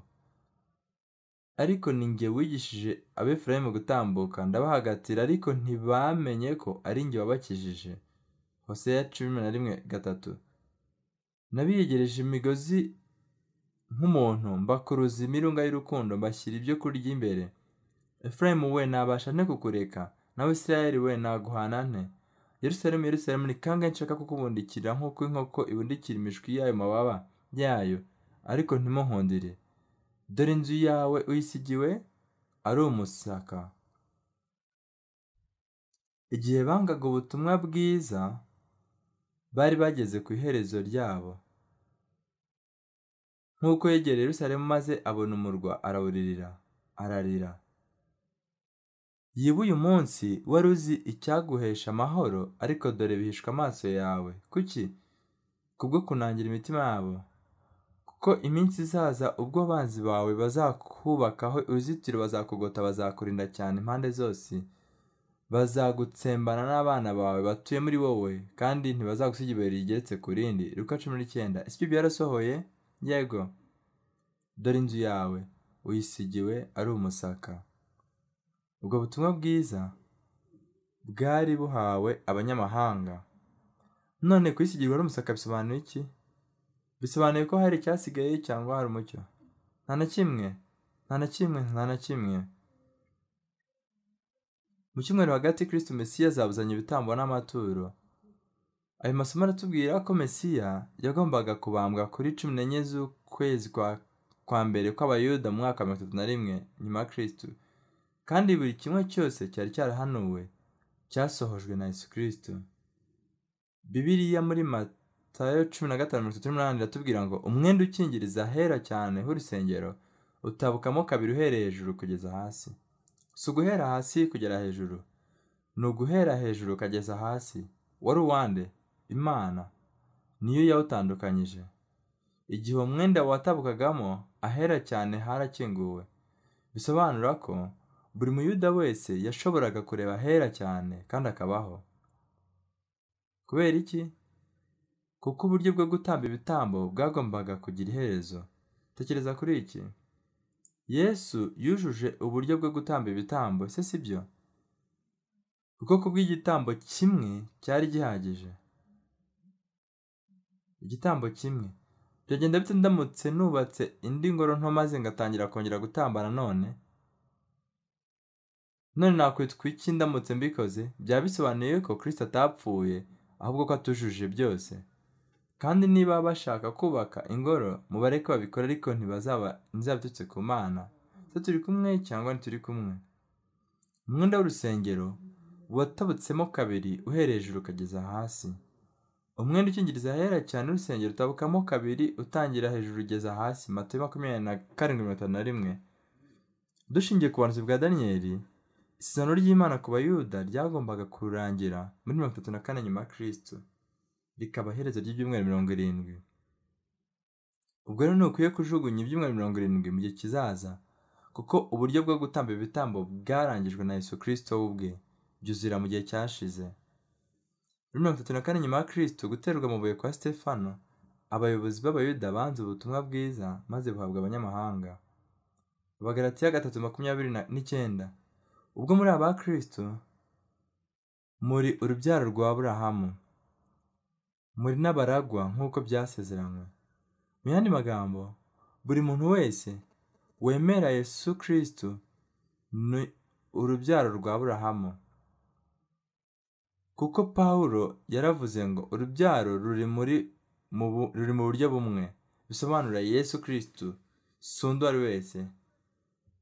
A: ariko ni nge wigishije abefurayimu gutambuka ndabahagatira ariko ntibamenye ko ari nge wabakijije hoseya cumi na rimwe gatatu nabiyegereje imigozi nk'umuntu mbakuruza imirunga y'urukundo mbashyira ibyo kurya imbere efurayimu we nabasha ne kukureka nawe isirayeli we naguhana nte yerusalemu yerusalemu ni kangahe nshaka kukubundikira nk'uko inkoko ibundikira imishwi y'ayo mababa yayo ariko ntimuhundire dore inzu yawe uyisigiwe ari umusaka igihe bangaga ubutumwa bwiza bari bageze ku iherezo ryabo nk'uko yegereye Yerusalemu maze abona umurwa arawuririra ararira yiba uyu munsi wari uzi icyaguhesha amahoro ariko dore bihishwa amaso yawe kuki kubwo kunangira imitima yabo ko iminsi izaza ubwo abanzi bawe bazakubakaho uruzitiro bazakugota bazakurinda cyane impande zose bazagutsembana n'abana bawe batuye muri wowe kandi ntibazagusiga ibuye rigeretse ku rindi ruka cumi n'icyenda ese ibyo byarasohoye yego dore inzu yawe uyisigiwe ari umusaka ubwo butumwa bwiza bwari buhawe abanyamahanga none kuyisigirwa ari umusaka bisobanura iki bisobanuye ko hari icyasigaye cyangwa hari umucyo nta na kimwe nta na kimwe nta na kimwe mu cyumweru hagati kirisito mesiya zabuzanye ibitambo n'amaturo ayo masomo aratubwira ko mesiya yagombaga kubambwa kuri cumi n'enye z'ukwezi kwa mbere kw'abayuda mu mwaka mirongo itatu na rimwe nyuma ya kirisito kandi buri kimwe cyose cyari cyarahanuwe cyasohojwe na yesu kirisito bibiriya muri mata matayo cumi na gatanu mirongo itatu n'umunani iratubwira ngo umwenda ukingiriza ahera cyane h'urusengero utabukamo kabiri uhereye hejuru kugeza hasi si uguhera hasi kugera hejuru ni uguhera hejuru ukageza hasi wari uwande imana niyo yawutandukanyije igihe umwenda watabukagamo ahera cyane harakinguwe bisobanura ko buri muyuda wese yashoboraga kureba ahera cyane kandi akabaho kubera iki kuko uburyo bwo gutamba ibitambo bwagombaga kugira iherezo. Tekereza kuri iki. Yesu yujuje uburyo bwo gutamba ibitambo ese si byo? kuko ku bw'igitambo kimwe cyari gihagije. Igitambo kimwe. Byagenda bite ndamutse nubatse indi ngoro nto maze ngatangira kongera gutamba nanone? none nakwitwa iki ndamutse mbikoze byaba bisobanuye ko kirisita atapfuye ahubwo ko atujuje byose kandi niba bashaka kubaka ingoro mubareke babikore ariko ntibazaba ntibizaturutse ku Mana, ese turi kumwe cyangwa ntituri kumwe? Umwenda w'urusengero watabutsemo kabiri uhereye hejuru ukageza hasi. Umwenda ukingiriza ahera cyane urusengero utabukamo kabiri utangira hejuru ugeza hasi matayo makumyabiri na karindwi mirongo itanu na rimwe. Dushingiye ku buhanuzi bwa Daniyeli, isano ry'Imana ku Bayuda ryagombaga kurangira muri mirongo itatu na kane nyuma ya Kristo. rikaba iherezo ry'ibyumweru mirongo irindwi ubwo rero ntukwiye kujugunya ibyumweru mirongo irindwi mu gihe kizaza kuko uburyo bwo gutamba ibitambo bwarangijwe na Yesu kirisito ubwe byuzura mu gihe cyashize muri mirongo itatu na kane nyuma ya kirisito guterwa amabuye kwa stefano abayobozi b'abayuda banze ubutumwa bwiza maze buhabwa abanyamahanga bagaratiya gatatu makumyabiri n'icyenda ubwo muri aba kirisito muri urubyaro rwa burahamu muri n'abaragwa nk'uko byasezeranywe mu yandi magambo buri muntu wese wemera yesu kirisitu ni urubyaro rwa burahamu kuko pawulo yaravuze ngo urubyaro ruri muri ruri mu buryo bumwe bisobanura yesu kirisitu si undi ari wese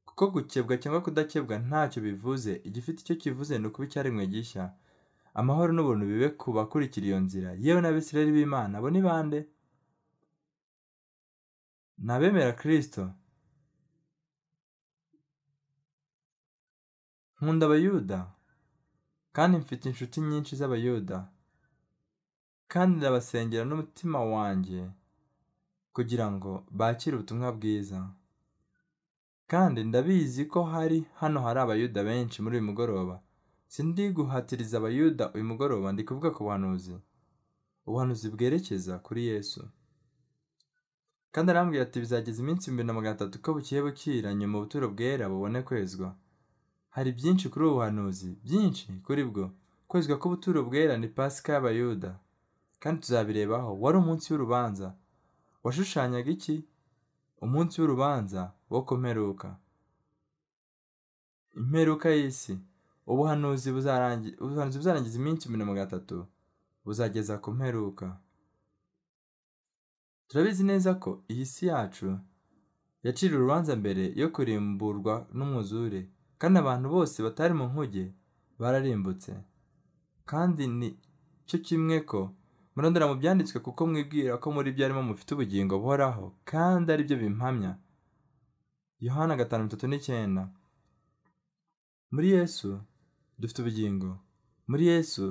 A: kuko gukebwa cyangwa kudakebwa ntacyo bivuze igifite icyo kivuze ni ukuba icyaremwe gishya amahoro n'ubuntu bibe ku bakurikira iyo nzira yewe n'abisirayeli b'imana abo ni bande nabemera abemera kirisito nkunda abayuda kandi mfite inshuti nyinshi z'abayuda kandi ndabasengera n'umutima wanjye kugira ngo bakire ubutumwa bwiza kandi ndabizi ko hari hano hari abayuda benshi muri uyu mugoroba sindi guhatiriza abayuda uyu mugoroba ndi kuvuga ku buhanuzi ubuhanuzi bwerekeza kuri yesu kandi arambwira ati bizageza iminsi ibihumbi na magana atatu ko bukiye bukira nyuma ubuturo bwera bubone kwezwa hari byinshi kuri ubu buhanuzi byinshi kuri bwo kwezwa k'ubuturo bwera ni pasika y'abayuda kandi tuzabirebaho wari umunsi w'urubanza washushanyaga iki umunsi w'urubanza wo kumperuka imperuka y'isi ubuhanuzi buzarangiza iminsi mirongo itatu buzageza ku mperuka turabizi neza ko iyi si yacu yaciriwe urubanza mbere yo kurimburwa n'umwuzure kandi abantu bose batari mu nkuge bararimbutse kandi ni cyo kimwe ko murandura mu byanditswe kuko mwibwira ko muri byo arimo mufite ubugingo buhoraho kandi ari byo bimpamya yohana gatanu mirongo itatu n'icyenda muri yesu dufite ubugingo muri Yesu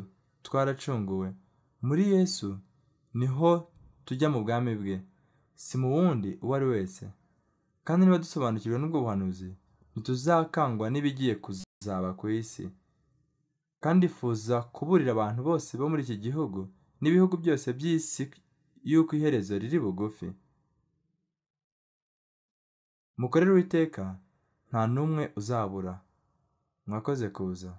A: twaracunguwe muri Yesu niho tujya mu bwami bwe si mu wundi uwo ari wese kandi niba dusobanukiwe n'ubwo buhanuzi ntituzakangwa n'ibigiye kuzaba ku isi kandi ifuza kuburira abantu bose bo muri iki gihugu n'ibihugu byose by'isi y'uko iherezo riri bugufi mukorere uwiteka nta n'umwe uzabura mwakoze kuza